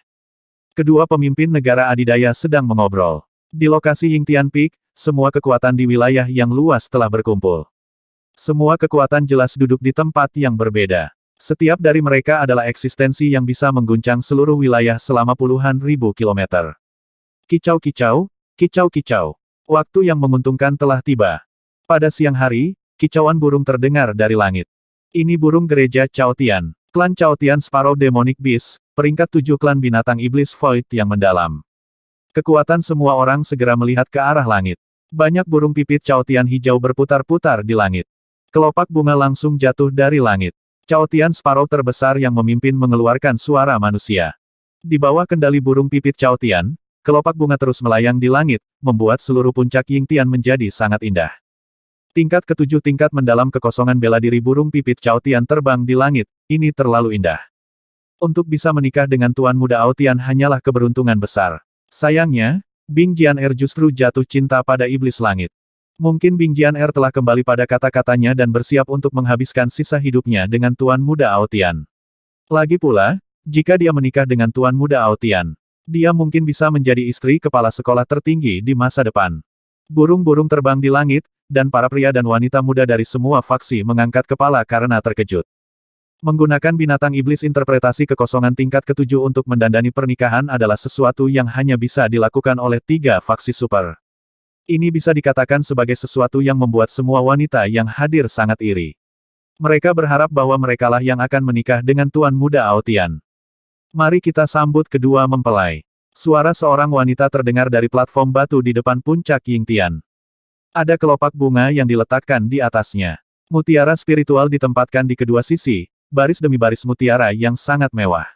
Speaker 1: Kedua pemimpin negara adidaya sedang mengobrol. Di lokasi Ying Tian Peak, semua kekuatan di wilayah yang luas telah berkumpul. Semua kekuatan jelas duduk di tempat yang berbeda. Setiap dari mereka adalah eksistensi yang bisa mengguncang seluruh wilayah selama puluhan ribu kilometer. Kicau-kicau, kicau-kicau. Waktu yang menguntungkan telah tiba. Pada siang hari, kicauan burung terdengar dari langit. Ini burung gereja Chaotian. Klan Chaotian Sparrow Demonic Beast, peringkat tujuh klan binatang iblis Void yang mendalam. Kekuatan semua orang segera melihat ke arah langit. Banyak burung pipit Chaotian hijau berputar-putar di langit. Kelopak bunga langsung jatuh dari langit. Cao Tian Sparrow terbesar yang memimpin mengeluarkan suara manusia. Di bawah kendali burung pipit Cao Tian, kelopak bunga terus melayang di langit, membuat seluruh puncak Ying Tian menjadi sangat indah. Tingkat ketujuh tingkat mendalam kekosongan bela diri burung pipit Cao Tian terbang di langit, ini terlalu indah. Untuk bisa menikah dengan Tuan Muda Tian hanyalah keberuntungan besar. Sayangnya, Bing Jian Er justru jatuh cinta pada iblis langit. Mungkin Bingjian Er telah kembali pada kata-katanya dan bersiap untuk menghabiskan sisa hidupnya dengan Tuan Muda Aotian. Lagi pula, jika dia menikah dengan Tuan Muda Aotian, dia mungkin bisa menjadi istri kepala sekolah tertinggi di masa depan. Burung-burung terbang di langit, dan para pria dan wanita muda dari semua faksi mengangkat kepala karena terkejut. Menggunakan binatang iblis interpretasi kekosongan tingkat ketujuh untuk mendandani pernikahan adalah sesuatu yang hanya bisa dilakukan oleh tiga faksi super. Ini bisa dikatakan sebagai sesuatu yang membuat semua wanita yang hadir sangat iri. Mereka berharap bahwa merekalah yang akan menikah dengan Tuan Muda Aotian. Mari kita sambut kedua mempelai. Suara seorang wanita terdengar dari platform batu di depan puncak Yingtian. Ada kelopak bunga yang diletakkan di atasnya. Mutiara spiritual ditempatkan di kedua sisi, baris demi baris mutiara yang sangat mewah.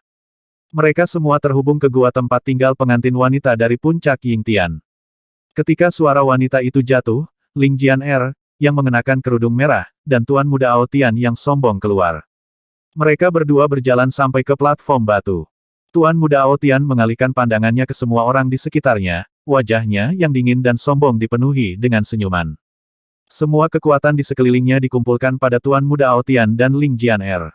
Speaker 1: Mereka semua terhubung ke gua tempat tinggal pengantin wanita dari puncak Yingtian. Ketika suara wanita itu jatuh, Ling Jian Er, yang mengenakan kerudung merah, dan Tuan Muda Ao Tian yang sombong keluar. Mereka berdua berjalan sampai ke platform batu. Tuan Muda Ao Tian mengalihkan pandangannya ke semua orang di sekitarnya, wajahnya yang dingin dan sombong dipenuhi dengan senyuman. Semua kekuatan di sekelilingnya dikumpulkan pada Tuan Muda Ao Tian dan Ling Jian Er.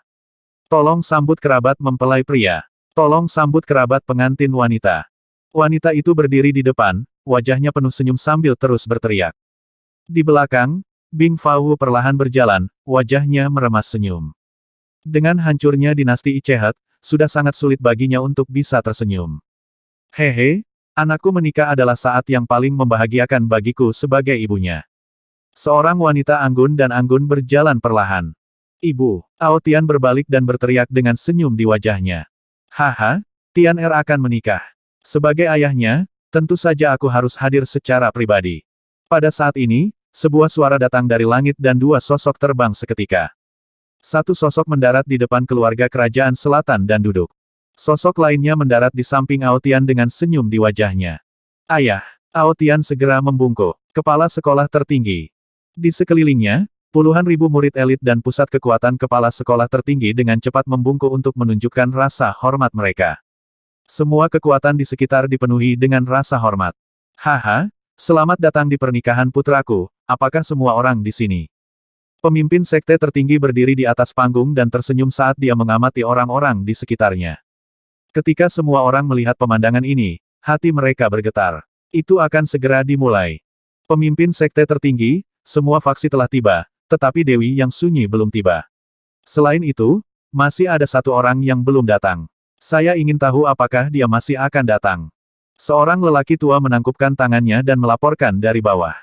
Speaker 1: Tolong sambut kerabat mempelai pria. Tolong sambut kerabat pengantin wanita. Wanita itu berdiri di depan, wajahnya penuh senyum sambil terus berteriak. Di belakang, Bing Fau perlahan berjalan, wajahnya meremas senyum. Dengan hancurnya dinasti Icehat, sudah sangat sulit baginya untuk bisa tersenyum. Hehe, anakku menikah adalah saat yang paling membahagiakan bagiku sebagai ibunya. Seorang wanita anggun dan anggun berjalan perlahan. Ibu, Ao Tian berbalik dan berteriak dengan senyum di wajahnya. Haha, Tian Er akan menikah. Sebagai ayahnya, Tentu saja aku harus hadir secara pribadi. Pada saat ini, sebuah suara datang dari langit dan dua sosok terbang seketika. Satu sosok mendarat di depan keluarga kerajaan selatan dan duduk. Sosok lainnya mendarat di samping Aotian dengan senyum di wajahnya. Ayah, Aotian segera membungkuk, kepala sekolah tertinggi. Di sekelilingnya, puluhan ribu murid elit dan pusat kekuatan kepala sekolah tertinggi dengan cepat membungkuk untuk menunjukkan rasa hormat mereka. Semua kekuatan di sekitar dipenuhi dengan rasa hormat. Haha, selamat datang di pernikahan putraku, apakah semua orang di sini? Pemimpin sekte tertinggi berdiri di atas panggung dan tersenyum saat dia mengamati orang-orang di sekitarnya. Ketika semua orang melihat pemandangan ini, hati mereka bergetar. Itu akan segera dimulai. Pemimpin sekte tertinggi, semua faksi telah tiba, tetapi Dewi yang sunyi belum tiba. Selain itu, masih ada satu orang yang belum datang. Saya ingin tahu apakah dia masih akan datang. Seorang lelaki tua menangkupkan tangannya dan melaporkan dari bawah.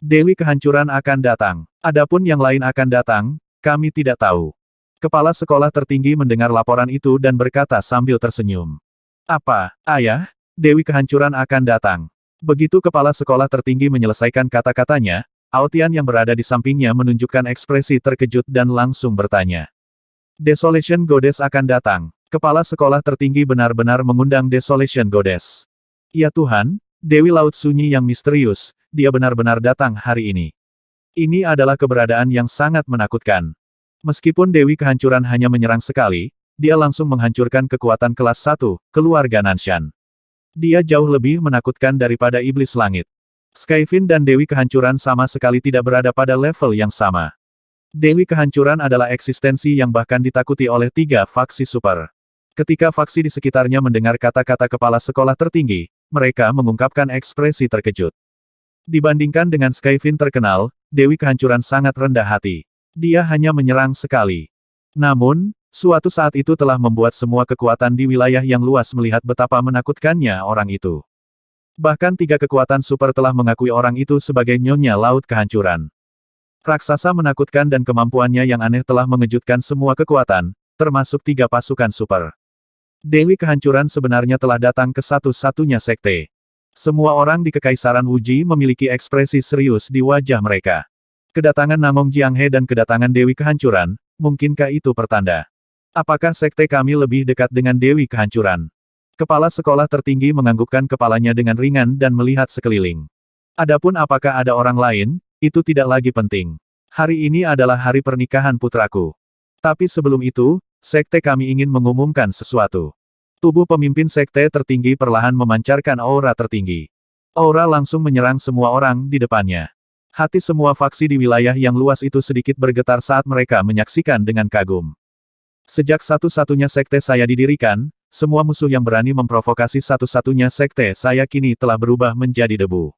Speaker 1: Dewi kehancuran akan datang. Adapun yang lain akan datang, kami tidak tahu. Kepala sekolah tertinggi mendengar laporan itu dan berkata sambil tersenyum. Apa, ayah? Dewi kehancuran akan datang. Begitu kepala sekolah tertinggi menyelesaikan kata-katanya, Aotian yang berada di sampingnya menunjukkan ekspresi terkejut dan langsung bertanya. Desolation Goddess akan datang. Kepala sekolah tertinggi benar-benar mengundang Desolation Goddess. Ya Tuhan, Dewi Laut Sunyi yang misterius, dia benar-benar datang hari ini. Ini adalah keberadaan yang sangat menakutkan. Meskipun Dewi Kehancuran hanya menyerang sekali, dia langsung menghancurkan kekuatan kelas 1, keluarga Nanshan. Dia jauh lebih menakutkan daripada Iblis Langit. Skyfin dan Dewi Kehancuran sama sekali tidak berada pada level yang sama. Dewi Kehancuran adalah eksistensi yang bahkan ditakuti oleh tiga faksi super. Ketika faksi di sekitarnya mendengar kata-kata kepala sekolah tertinggi, mereka mengungkapkan ekspresi terkejut. Dibandingkan dengan Skyfin terkenal, Dewi Kehancuran sangat rendah hati. Dia hanya menyerang sekali. Namun, suatu saat itu telah membuat semua kekuatan di wilayah yang luas melihat betapa menakutkannya orang itu. Bahkan tiga kekuatan super telah mengakui orang itu sebagai nyonya laut kehancuran. Raksasa menakutkan dan kemampuannya yang aneh telah mengejutkan semua kekuatan, termasuk tiga pasukan super. Dewi Kehancuran sebenarnya telah datang ke satu-satunya sekte. Semua orang di Kekaisaran Wuji memiliki ekspresi serius di wajah mereka. Kedatangan Namong Jianghe dan kedatangan Dewi Kehancuran, mungkinkah itu pertanda? Apakah sekte kami lebih dekat dengan Dewi Kehancuran? Kepala sekolah tertinggi menganggukkan kepalanya dengan ringan dan melihat sekeliling. Adapun apakah ada orang lain, itu tidak lagi penting. Hari ini adalah hari pernikahan putraku. Tapi sebelum itu, Sekte kami ingin mengumumkan sesuatu. Tubuh pemimpin sekte tertinggi perlahan memancarkan aura tertinggi. Aura langsung menyerang semua orang di depannya. Hati semua faksi di wilayah yang luas itu sedikit bergetar saat mereka menyaksikan dengan kagum. Sejak satu-satunya sekte saya didirikan, semua musuh yang berani memprovokasi satu-satunya sekte saya kini telah berubah menjadi debu.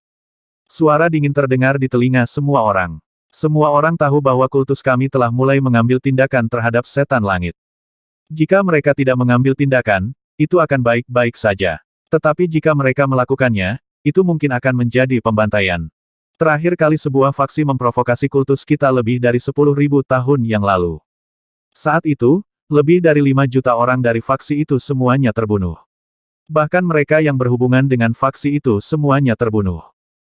Speaker 1: Suara dingin terdengar di telinga semua orang. Semua orang tahu bahwa kultus kami telah mulai mengambil tindakan terhadap setan langit. Jika mereka tidak mengambil tindakan, itu akan baik-baik saja. Tetapi jika mereka melakukannya, itu mungkin akan menjadi pembantaian. Terakhir kali sebuah faksi memprovokasi kultus kita lebih dari 10.000 tahun yang lalu. Saat itu, lebih dari 5 juta orang dari faksi itu semuanya terbunuh. Bahkan mereka yang berhubungan dengan faksi itu semuanya terbunuh.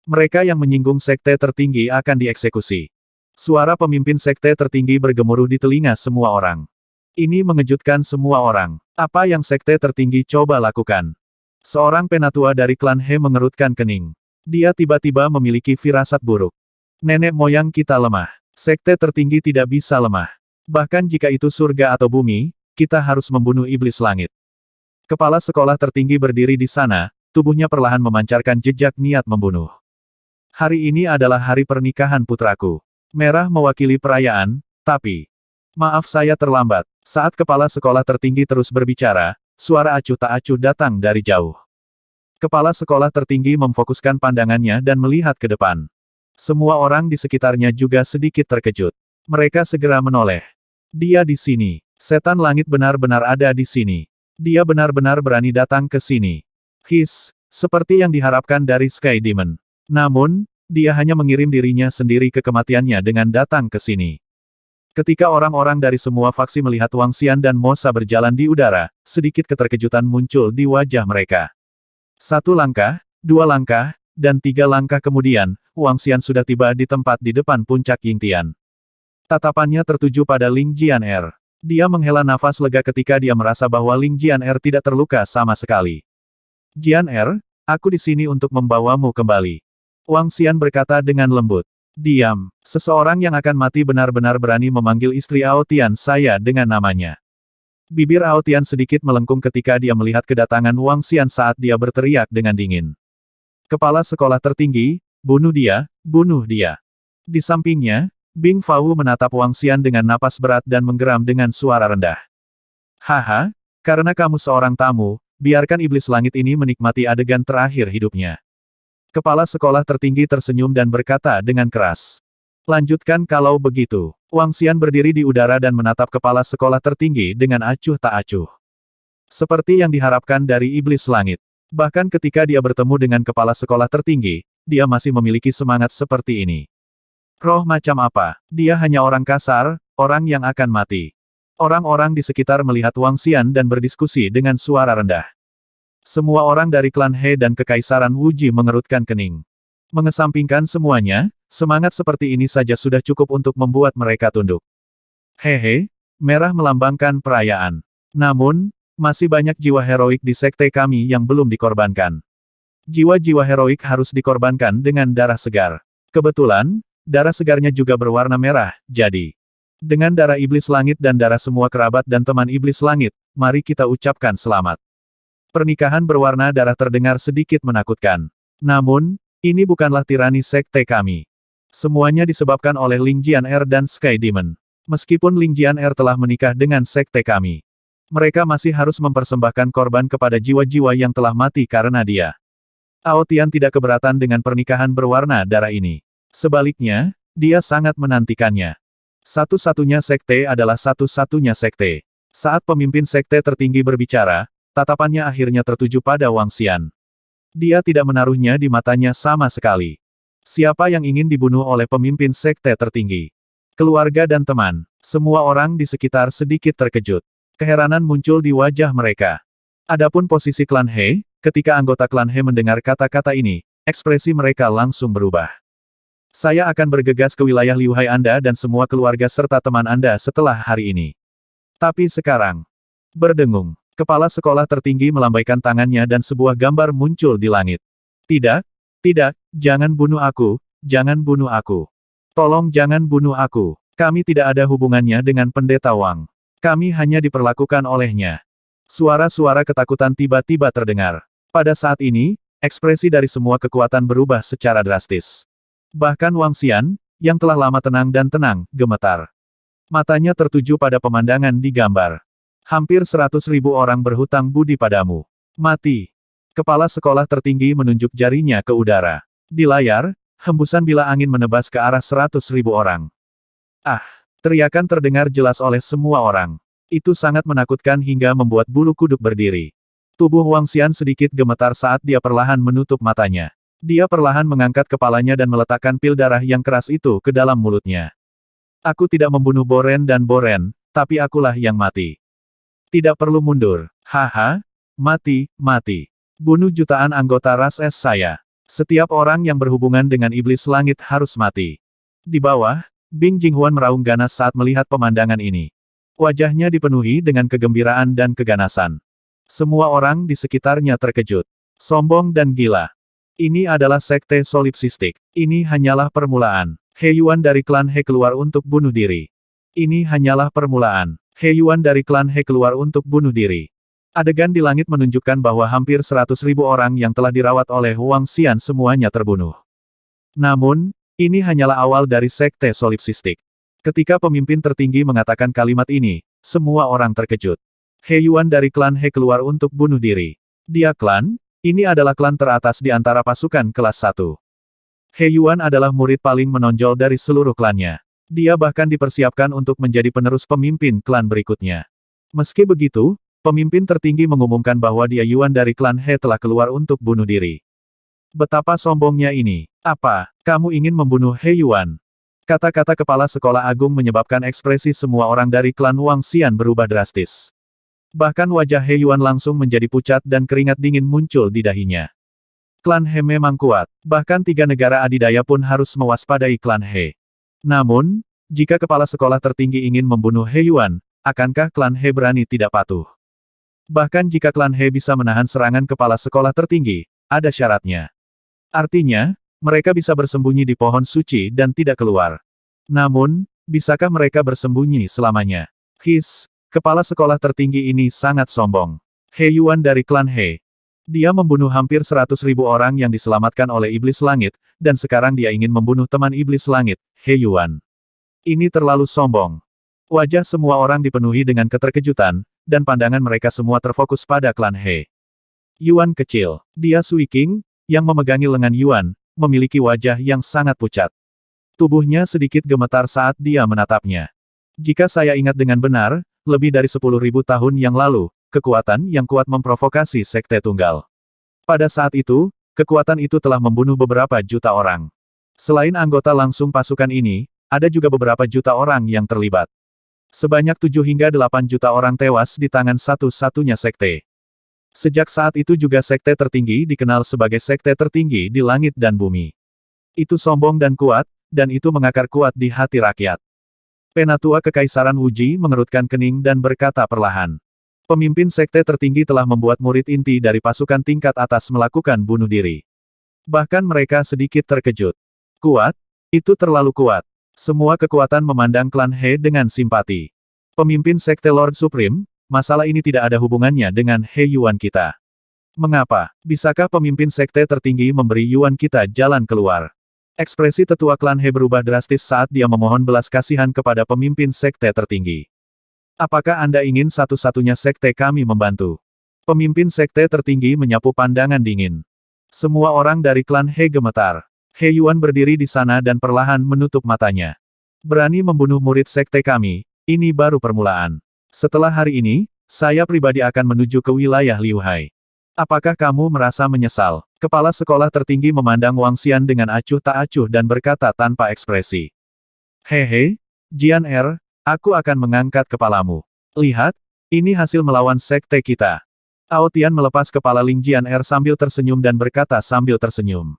Speaker 1: Mereka yang menyinggung sekte tertinggi akan dieksekusi. Suara pemimpin sekte tertinggi bergemuruh di telinga semua orang. Ini mengejutkan semua orang. Apa yang sekte tertinggi coba lakukan? Seorang penatua dari klan He mengerutkan kening. Dia tiba-tiba memiliki firasat buruk. Nenek moyang kita lemah. Sekte tertinggi tidak bisa lemah. Bahkan jika itu surga atau bumi, kita harus membunuh iblis langit. Kepala sekolah tertinggi berdiri di sana, tubuhnya perlahan memancarkan jejak niat membunuh. Hari ini adalah hari pernikahan putraku. Merah mewakili perayaan, tapi... Maaf saya terlambat. Saat kepala sekolah tertinggi terus berbicara, suara acuh tak acuh datang dari jauh. Kepala sekolah tertinggi memfokuskan pandangannya dan melihat ke depan. Semua orang di sekitarnya juga sedikit terkejut. Mereka segera menoleh. Dia di sini. Setan langit benar-benar ada di sini. Dia benar-benar berani datang ke sini. His, seperti yang diharapkan dari Sky Demon. Namun, dia hanya mengirim dirinya sendiri ke kematiannya dengan datang ke sini. Ketika orang-orang dari semua faksi melihat Wang Xian dan Mo Sa berjalan di udara, sedikit keterkejutan muncul di wajah mereka. Satu langkah, dua langkah, dan tiga langkah kemudian, Wang Xian sudah tiba di tempat di depan puncak Ying Tian. Tatapannya tertuju pada Ling Jian Er. Dia menghela nafas lega ketika dia merasa bahwa Ling Jian Er tidak terluka sama sekali. Jian Er, aku di sini untuk membawamu kembali. Wang Xian berkata dengan lembut. Diam. Seseorang yang akan mati benar-benar berani memanggil istri Aotian saya dengan namanya. Bibir Aotian sedikit melengkung ketika dia melihat kedatangan Wang Xian saat dia berteriak dengan dingin. Kepala sekolah tertinggi, bunuh dia, bunuh dia. Di sampingnya, Bing Fau menatap Wang Xian dengan napas berat dan menggeram dengan suara rendah. Haha, karena kamu seorang tamu, biarkan iblis langit ini menikmati adegan terakhir hidupnya. Kepala sekolah tertinggi tersenyum dan berkata dengan keras. Lanjutkan kalau begitu. Wang Xian berdiri di udara dan menatap kepala sekolah tertinggi dengan acuh tak acuh. Seperti yang diharapkan dari iblis langit. Bahkan ketika dia bertemu dengan kepala sekolah tertinggi, dia masih memiliki semangat seperti ini. Roh macam apa? Dia hanya orang kasar, orang yang akan mati. Orang-orang di sekitar melihat Wang Xian dan berdiskusi dengan suara rendah. Semua orang dari klan He dan Kekaisaran Wuji mengerutkan kening. Mengesampingkan semuanya, semangat seperti ini saja sudah cukup untuk membuat mereka tunduk. Hehe, merah melambangkan perayaan. Namun, masih banyak jiwa heroik di sekte kami yang belum dikorbankan. Jiwa-jiwa heroik harus dikorbankan dengan darah segar. Kebetulan, darah segarnya juga berwarna merah, jadi. Dengan darah iblis langit dan darah semua kerabat dan teman iblis langit, mari kita ucapkan selamat. Pernikahan berwarna darah terdengar sedikit menakutkan. Namun, ini bukanlah tirani sekte kami. Semuanya disebabkan oleh Ling Jian Er dan Sky Demon. Meskipun Ling Jian Er telah menikah dengan sekte kami, mereka masih harus mempersembahkan korban kepada jiwa-jiwa yang telah mati karena dia. Ao Tian tidak keberatan dengan pernikahan berwarna darah ini. Sebaliknya, dia sangat menantikannya. Satu-satunya sekte adalah satu-satunya sekte. Saat pemimpin sekte tertinggi berbicara, Tatapannya akhirnya tertuju pada Wang Xian. Dia tidak menaruhnya di matanya sama sekali. Siapa yang ingin dibunuh oleh pemimpin sekte tertinggi? Keluarga dan teman, semua orang di sekitar sedikit terkejut. Keheranan muncul di wajah mereka. Adapun posisi klan He, ketika anggota klan He mendengar kata-kata ini, ekspresi mereka langsung berubah. Saya akan bergegas ke wilayah Liuhai Anda dan semua keluarga serta teman Anda setelah hari ini. Tapi sekarang, berdengung, Kepala sekolah tertinggi melambaikan tangannya dan sebuah gambar muncul di langit. Tidak, tidak, jangan bunuh aku, jangan bunuh aku. Tolong jangan bunuh aku. Kami tidak ada hubungannya dengan pendeta Wang. Kami hanya diperlakukan olehnya. Suara-suara ketakutan tiba-tiba terdengar. Pada saat ini, ekspresi dari semua kekuatan berubah secara drastis. Bahkan Wang Xian, yang telah lama tenang dan tenang, gemetar. Matanya tertuju pada pemandangan di gambar. Hampir seratus ribu orang berhutang budi padamu. Mati. Kepala sekolah tertinggi menunjuk jarinya ke udara. Di layar, hembusan bila angin menebas ke arah seratus ribu orang. Ah! Teriakan terdengar jelas oleh semua orang. Itu sangat menakutkan hingga membuat bulu kuduk berdiri. Tubuh Wang Xian sedikit gemetar saat dia perlahan menutup matanya. Dia perlahan mengangkat kepalanya dan meletakkan pil darah yang keras itu ke dalam mulutnya. Aku tidak membunuh Boren dan Boren, tapi akulah yang mati. Tidak perlu mundur. Haha, mati, mati. Bunuh jutaan anggota ras es saya. Setiap orang yang berhubungan dengan iblis langit harus mati. Di bawah, Bing Jinghuan meraung ganas saat melihat pemandangan ini. Wajahnya dipenuhi dengan kegembiraan dan keganasan. Semua orang di sekitarnya terkejut. Sombong dan gila. Ini adalah sekte solipsistik. Ini hanyalah permulaan. Yuan dari klan He keluar untuk bunuh diri. Ini hanyalah permulaan. He Yuan dari klan He keluar untuk bunuh diri. Adegan di langit menunjukkan bahwa hampir seratus ribu orang yang telah dirawat oleh Huang Xian semuanya terbunuh. Namun, ini hanyalah awal dari sekte solipsistik. Ketika pemimpin tertinggi mengatakan kalimat ini, semua orang terkejut. He Yuan dari klan He keluar untuk bunuh diri. Dia klan, ini adalah klan teratas di antara pasukan kelas 1. He Yuan adalah murid paling menonjol dari seluruh klannya. Dia bahkan dipersiapkan untuk menjadi penerus pemimpin klan berikutnya. Meski begitu, pemimpin tertinggi mengumumkan bahwa dia Yuan dari klan He telah keluar untuk bunuh diri. Betapa sombongnya ini. Apa, kamu ingin membunuh He Yuan? Kata-kata kepala sekolah agung menyebabkan ekspresi semua orang dari klan Wang Xian berubah drastis. Bahkan wajah He Yuan langsung menjadi pucat dan keringat dingin muncul di dahinya. Klan He memang kuat, bahkan tiga negara adidaya pun harus mewaspadai klan He. Namun, jika kepala sekolah tertinggi ingin membunuh He Yuan, akankah klan He berani tidak patuh? Bahkan jika klan He bisa menahan serangan kepala sekolah tertinggi, ada syaratnya. Artinya, mereka bisa bersembunyi di pohon suci dan tidak keluar. Namun, bisakah mereka bersembunyi selamanya? His, kepala sekolah tertinggi ini sangat sombong. He Yuan dari klan He, dia membunuh hampir seratus ribu orang yang diselamatkan oleh Iblis Langit, dan sekarang dia ingin membunuh teman Iblis Langit, He Yuan. Ini terlalu sombong. Wajah semua orang dipenuhi dengan keterkejutan, dan pandangan mereka semua terfokus pada klan He. Yuan kecil. Dia Sui King, yang memegangi lengan Yuan, memiliki wajah yang sangat pucat. Tubuhnya sedikit gemetar saat dia menatapnya. Jika saya ingat dengan benar, lebih dari sepuluh ribu tahun yang lalu, kekuatan yang kuat memprovokasi Sekte Tunggal. Pada saat itu, kekuatan itu telah membunuh beberapa juta orang. Selain anggota langsung pasukan ini, ada juga beberapa juta orang yang terlibat. Sebanyak 7 hingga 8 juta orang tewas di tangan satu-satunya Sekte. Sejak saat itu juga sekte tertinggi dikenal sebagai sekte tertinggi di langit dan bumi. Itu sombong dan kuat, dan itu mengakar kuat di hati rakyat. Penatua Kekaisaran Wuji mengerutkan kening dan berkata perlahan. Pemimpin sekte tertinggi telah membuat murid inti dari pasukan tingkat atas melakukan bunuh diri. Bahkan mereka sedikit terkejut. Kuat? Itu terlalu kuat. Semua kekuatan memandang klan He dengan simpati. Pemimpin sekte Lord Supreme, masalah ini tidak ada hubungannya dengan He Yuan kita. Mengapa? Bisakah pemimpin sekte tertinggi memberi Yuan kita jalan keluar? Ekspresi tetua klan He berubah drastis saat dia memohon belas kasihan kepada pemimpin sekte tertinggi. Apakah Anda ingin satu-satunya sekte kami membantu? Pemimpin sekte tertinggi menyapu pandangan dingin. Semua orang dari klan He gemetar. He Yuan berdiri di sana dan perlahan menutup matanya. Berani membunuh murid sekte kami, ini baru permulaan. Setelah hari ini, saya pribadi akan menuju ke wilayah Liu Hai. Apakah kamu merasa menyesal? Kepala sekolah tertinggi memandang Wang Xian dengan acuh tak acuh dan berkata tanpa ekspresi. Hehe, Jian Er, Aku akan mengangkat kepalamu. Lihat, ini hasil melawan sekte kita. Aotian melepas kepala Ling Jian Er sambil tersenyum dan berkata sambil tersenyum.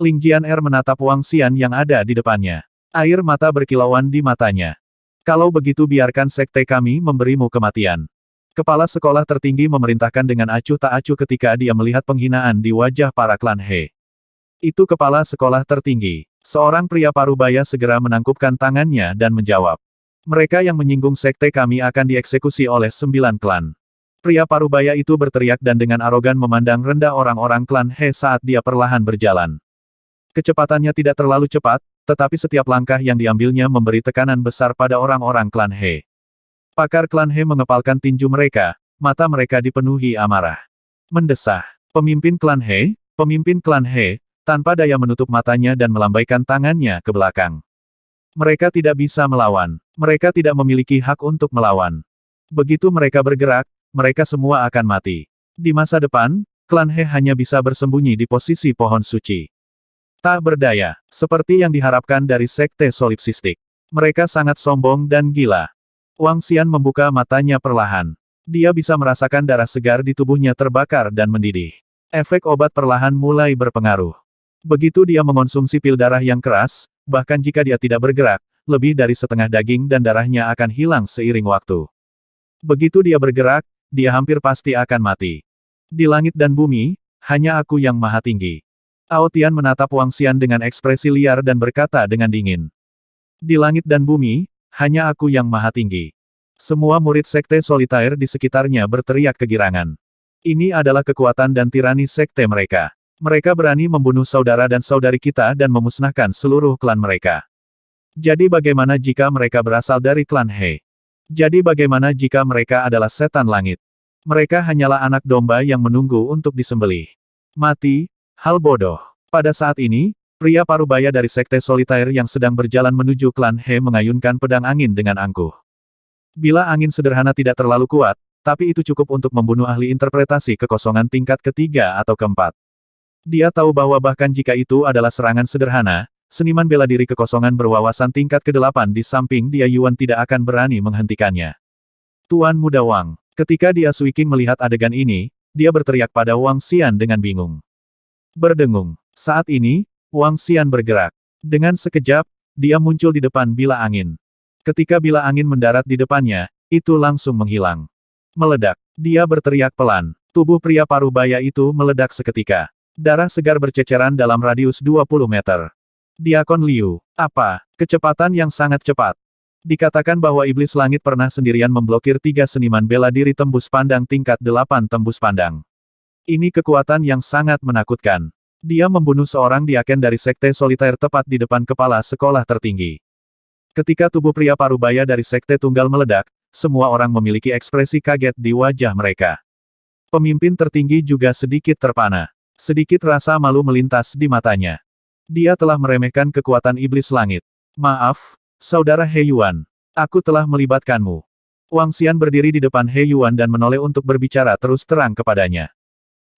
Speaker 1: Ling Jian Er menatap Wang Xian yang ada di depannya. Air mata berkilauan di matanya. Kalau begitu biarkan sekte kami memberimu kematian. Kepala sekolah tertinggi memerintahkan dengan acuh tak acuh ketika dia melihat penghinaan di wajah para klan He. Itu kepala sekolah tertinggi. Seorang pria parubaya segera menangkupkan tangannya dan menjawab. Mereka yang menyinggung sekte kami akan dieksekusi oleh sembilan klan. Pria parubaya itu berteriak dan dengan arogan memandang rendah orang-orang klan He saat dia perlahan berjalan. Kecepatannya tidak terlalu cepat, tetapi setiap langkah yang diambilnya memberi tekanan besar pada orang-orang klan He. Pakar klan He mengepalkan tinju mereka, mata mereka dipenuhi amarah. Mendesah, pemimpin klan He, pemimpin klan He, tanpa daya menutup matanya dan melambaikan tangannya ke belakang. Mereka tidak bisa melawan. Mereka tidak memiliki hak untuk melawan. Begitu mereka bergerak, mereka semua akan mati. Di masa depan, klan He hanya bisa bersembunyi di posisi pohon suci. Tak berdaya, seperti yang diharapkan dari sekte solipsistik. Mereka sangat sombong dan gila. Wang Xian membuka matanya perlahan. Dia bisa merasakan darah segar di tubuhnya terbakar dan mendidih. Efek obat perlahan mulai berpengaruh. Begitu dia mengonsumsi pil darah yang keras, Bahkan jika dia tidak bergerak, lebih dari setengah daging dan darahnya akan hilang seiring waktu. Begitu dia bergerak, dia hampir pasti akan mati. Di langit dan bumi, hanya aku yang maha tinggi. Aotian menatap Wang Xian dengan ekspresi liar dan berkata dengan dingin. Di langit dan bumi, hanya aku yang maha tinggi. Semua murid sekte solitaire di sekitarnya berteriak kegirangan. Ini adalah kekuatan dan tirani sekte mereka. Mereka berani membunuh saudara dan saudari kita dan memusnahkan seluruh klan mereka. Jadi bagaimana jika mereka berasal dari klan He? Jadi bagaimana jika mereka adalah setan langit? Mereka hanyalah anak domba yang menunggu untuk disembelih. Mati, hal bodoh. Pada saat ini, pria parubaya dari sekte solitaire yang sedang berjalan menuju klan He mengayunkan pedang angin dengan angkuh. Bila angin sederhana tidak terlalu kuat, tapi itu cukup untuk membunuh ahli interpretasi kekosongan tingkat ketiga atau keempat. Dia tahu bahwa bahkan jika itu adalah serangan sederhana, seniman bela diri kekosongan berwawasan tingkat ke-8 di samping dia Yuan tidak akan berani menghentikannya. Tuan Muda Wang, ketika dia Suiking melihat adegan ini, dia berteriak pada Wang Xian dengan bingung. Berdengung. Saat ini, Wang Xian bergerak. Dengan sekejap, dia muncul di depan bila angin. Ketika bila angin mendarat di depannya, itu langsung menghilang. Meledak. Dia berteriak pelan. Tubuh pria paruh baya itu meledak seketika. Darah segar berceceran dalam radius 20 meter. Diakon Liu, apa? Kecepatan yang sangat cepat. Dikatakan bahwa iblis langit pernah sendirian memblokir tiga seniman bela diri tembus pandang tingkat delapan tembus pandang. Ini kekuatan yang sangat menakutkan. Dia membunuh seorang diaken dari sekte soliter tepat di depan kepala sekolah tertinggi. Ketika tubuh pria parubaya dari sekte tunggal meledak, semua orang memiliki ekspresi kaget di wajah mereka. Pemimpin tertinggi juga sedikit terpana. Sedikit rasa malu melintas di matanya. Dia telah meremehkan kekuatan iblis langit. Maaf, saudara He Yuan. Aku telah melibatkanmu. Wang Xian berdiri di depan He Yuan dan menoleh untuk berbicara terus terang kepadanya.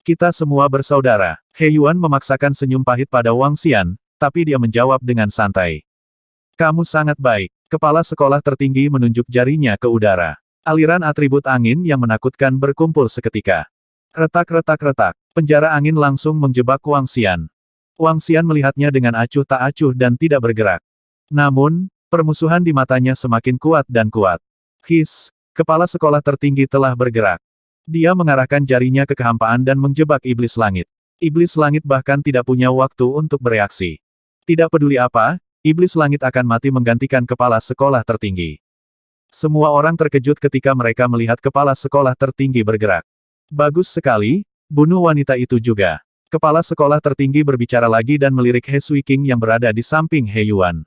Speaker 1: Kita semua bersaudara. He Yuan memaksakan senyum pahit pada Wang Xian, tapi dia menjawab dengan santai. Kamu sangat baik. Kepala sekolah tertinggi menunjuk jarinya ke udara. Aliran atribut angin yang menakutkan berkumpul seketika. Retak-retak-retak. Penjara angin langsung menjebak Wang Xian. Wang Xian melihatnya dengan acuh tak acuh dan tidak bergerak. Namun, permusuhan di matanya semakin kuat dan kuat. His, kepala sekolah tertinggi telah bergerak. Dia mengarahkan jarinya ke kehampaan dan menjebak iblis langit. Iblis langit bahkan tidak punya waktu untuk bereaksi. Tidak peduli apa, iblis langit akan mati menggantikan kepala sekolah tertinggi. Semua orang terkejut ketika mereka melihat kepala sekolah tertinggi bergerak. Bagus sekali, Bunuh wanita itu juga. Kepala sekolah tertinggi berbicara lagi dan melirik He Sui King yang berada di samping He Yuan.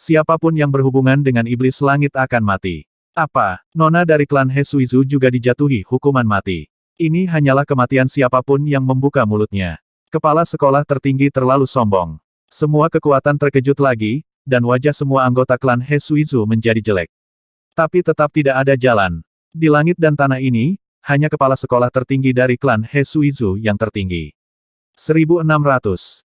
Speaker 1: Siapapun yang berhubungan dengan iblis langit akan mati. Apa, nona dari klan He Suizu juga dijatuhi hukuman mati. Ini hanyalah kematian siapapun yang membuka mulutnya. Kepala sekolah tertinggi terlalu sombong. Semua kekuatan terkejut lagi, dan wajah semua anggota klan He Suizu menjadi jelek. Tapi tetap tidak ada jalan. Di langit dan tanah ini, hanya kepala sekolah tertinggi dari klan He Suizu yang tertinggi. 1600.